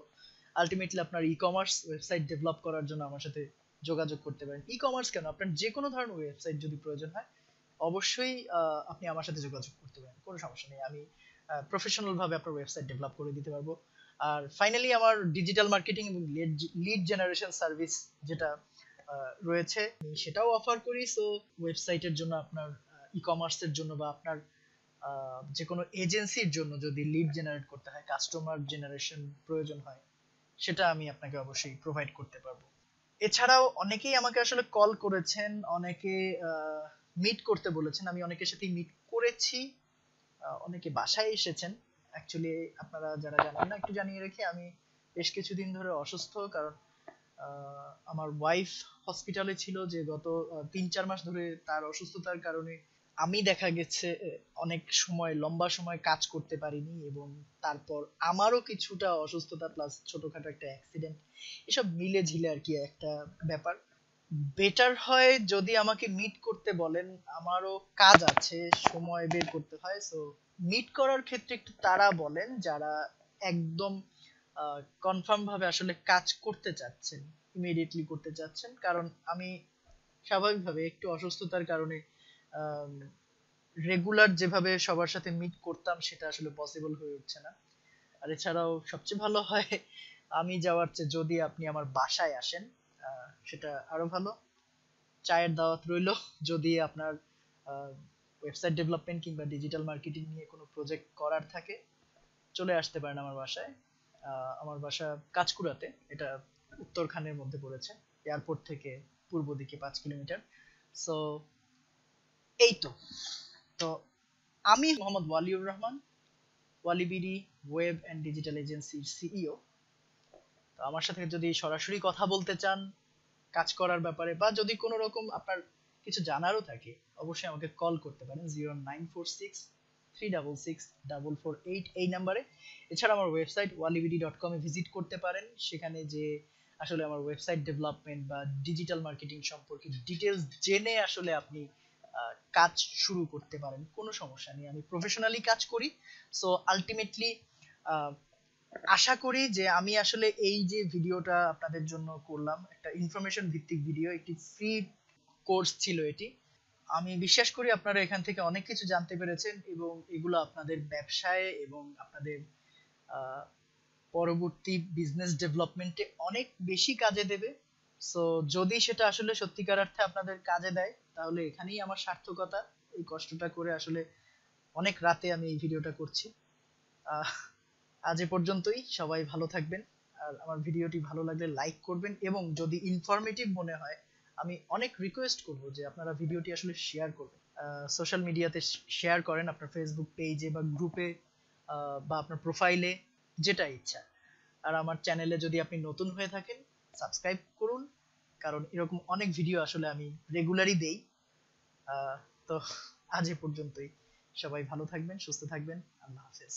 ultimately আপনার ই কমার্স ওয়েবসাইট ডেভেলপ করার জন্য আমার সাথে যোগাযোগ করতে পারেন ই কমার্স কেন আপনার যে কোনো ধরনের ওয়েবসাইট যদি প্রয়োজন হয় অবশ্যই আপনি আমার সাথে যোগাযোগ করতে পারেন কোনো সমস্যা নেই আমি প্রফেশনাল ভাবে আপনার ওয়েবসাইট ডেভেলপ করে দিতে পারবো আর ফাইনালি আমার ডিজিটাল মার্কেটিং এবং লিড জেনারেশন সার্ভিস যেটা রয়েছে সেটাও অফার করি সো ওয়েবসাইটের জন্য আপনার ই কমার্সের জন্য বা আপনার যে কোনো এজেন্সির জন্য যদি লিড জেনারেট করতে হয় কাস্টমার জেনারেশন প্রয়োজন হয় সেটা আমি আপনাকে অবশ্যই প্রোভাইড করতে পারবো এছাড়াও অনেকেই আমাকে আসলে কল করেছেন অনেকে মিট করতে বলেছেন আমি অনেকের সাথে মিট করেছি অনেকে বাসায় এসেছেন অ্যাকচুয়ালি আপনারা যারা জানেন না একটু জানিয়ে রেখে আমি বেশ কিছুদিন ধরে অসুস্থ কারণ আমার ওয়াইফ হসপিটালে ছিল যে গত তিন চার মাস ধরে তার অসুস্থতার কারণে আমি দেখা গেছে অনেক সময় লম্বা সময় কাজ করতে পারিনি এবং তারপর আমারও কিছুটা অসুস্থতা প্লাস ছোটখাটো একটা অ্যাক্সিডেন্ট এসব মিলে ঝিলে আর কি একটা ব্যাপার বেটার হয় যদি আমাকে মিট করতে বলেন আমারও কাজ আছে সময় বের করতে হয় সো মিট করার ক্ষেত্রে একটু তারা বলেন যারা একদম কনফার্ম ভাবে আসলে কাজ করতে চাচ্ছেন ইমিডিয়েটলি করতে চাচ্ছেন কারণ আমি স্বাভাবিকভাবে একটু অসুস্থতার কারণে রেগুলার যেভাবে সবার সাথে মিট করতাম সেটা আসলে পসিবল হয়ে উঠছে না আর এছাড়াও সবচেয়ে ভালো হয় আমি যাওয়ার চেয়ে যদি আপনি আমার বাসায় আসেন সেটা আরো ভালো চায়ের দাওয়াত রইল যদি আপনার ওয়েবসাইট ডেভেলপমেন্ট কিংবা ডিজিটাল মার্কেটিং নিয়ে কোনো প্রজেক্ট করার থাকে চলে আসতে পারেন আমার বাসায় আমার বাসা কাঁচকুড়াতে এটা উত্তরখানের মধ্যে পড়েছে এয়ারপোর্ট থেকে পূর্ব দিকে পাঁচ কিলোমিটার সো এই তো তো আমি Mohammad Waliur Rahman WaliBD web and digital এজেন্সির সিইও তো আমার সাথে যদি সরাসরি কথা বলতে চান কাজ করার ব্যাপারে বা যদি কোনো রকম আপনার কিছু জানারও থাকে অবশ্যই আমাকে কল করতে পারেন zero nine four six three double six double four eight এই নাম্বারে এছাড়া আমার ওয়েবসাইট ওয়ালিবিডি ডট কমে ভিজিট করতে পারেন সেখানে যে আসলে আমার ওয়েবসাইট ডেভেলপমেন্ট বা ডিজিটাল মার্কেটিং সম্পর্কে ডিটেলস জেনে আসলে আপনি কাজ শুরু করতে পারেন কোনো সমস্যা নেই আমি প্রফেশনালি কাজ করি সো আলটিমেটলি আশা করি যে আমি আসলে এই যে ভিডিওটা আপনাদের জন্য করলাম একটা ইনফরমেশন ভিত্তিক ভিডিও একটি ফ্রি কোর্স ছিল এটি আমি বিশ্বাস করি আপনারা এখান থেকে অনেক কিছু জানতে পেরেছেন এবং এগুলো আপনাদের ব্যবসায় এবং আপনাদের পরবর্তী বিজনেস ডেভেলপমেন্টে অনেক বেশি কাজে দেবে সো যদি সেটা আসলে সত্যিকার অর্থে আপনাদের কাজে দেয় তাহলে এখানেই আমার সার্থকতা এই কষ্টটা করে আসলে অনেক রাতে আমি এই ভিডিওটা করছি আজ এ পর্যন্তই সবাই ভালো থাকবেন আর আমার ভিডিওটি ভালো লাগলে লাইক করবেন এবং যদি ইনফরমেটিভ মনে হয় আমি অনেক রিকোয়েস্ট করব যে আপনারা ভিডিওটি আসলে শেয়ার করবেন সোশ্যাল মিডিয়াতে শেয়ার করেন আপনার ফেসবুক পেজে বা গ্রুপে বা আপনার প্রোফাইলে যেটা ইচ্ছা আর আমার চ্যানেলে যদি আপনি নতুন হয়ে থাকেন সাবস্ক্রাইব করুন কারণ এরকম অনেক ভিডিও আসলে আমি রেগুলারই দেই তো আজ এ পর্যন্তই সবাই ভালো থাকবেন সুস্থ থাকবেন আল্লাহ হাফেজ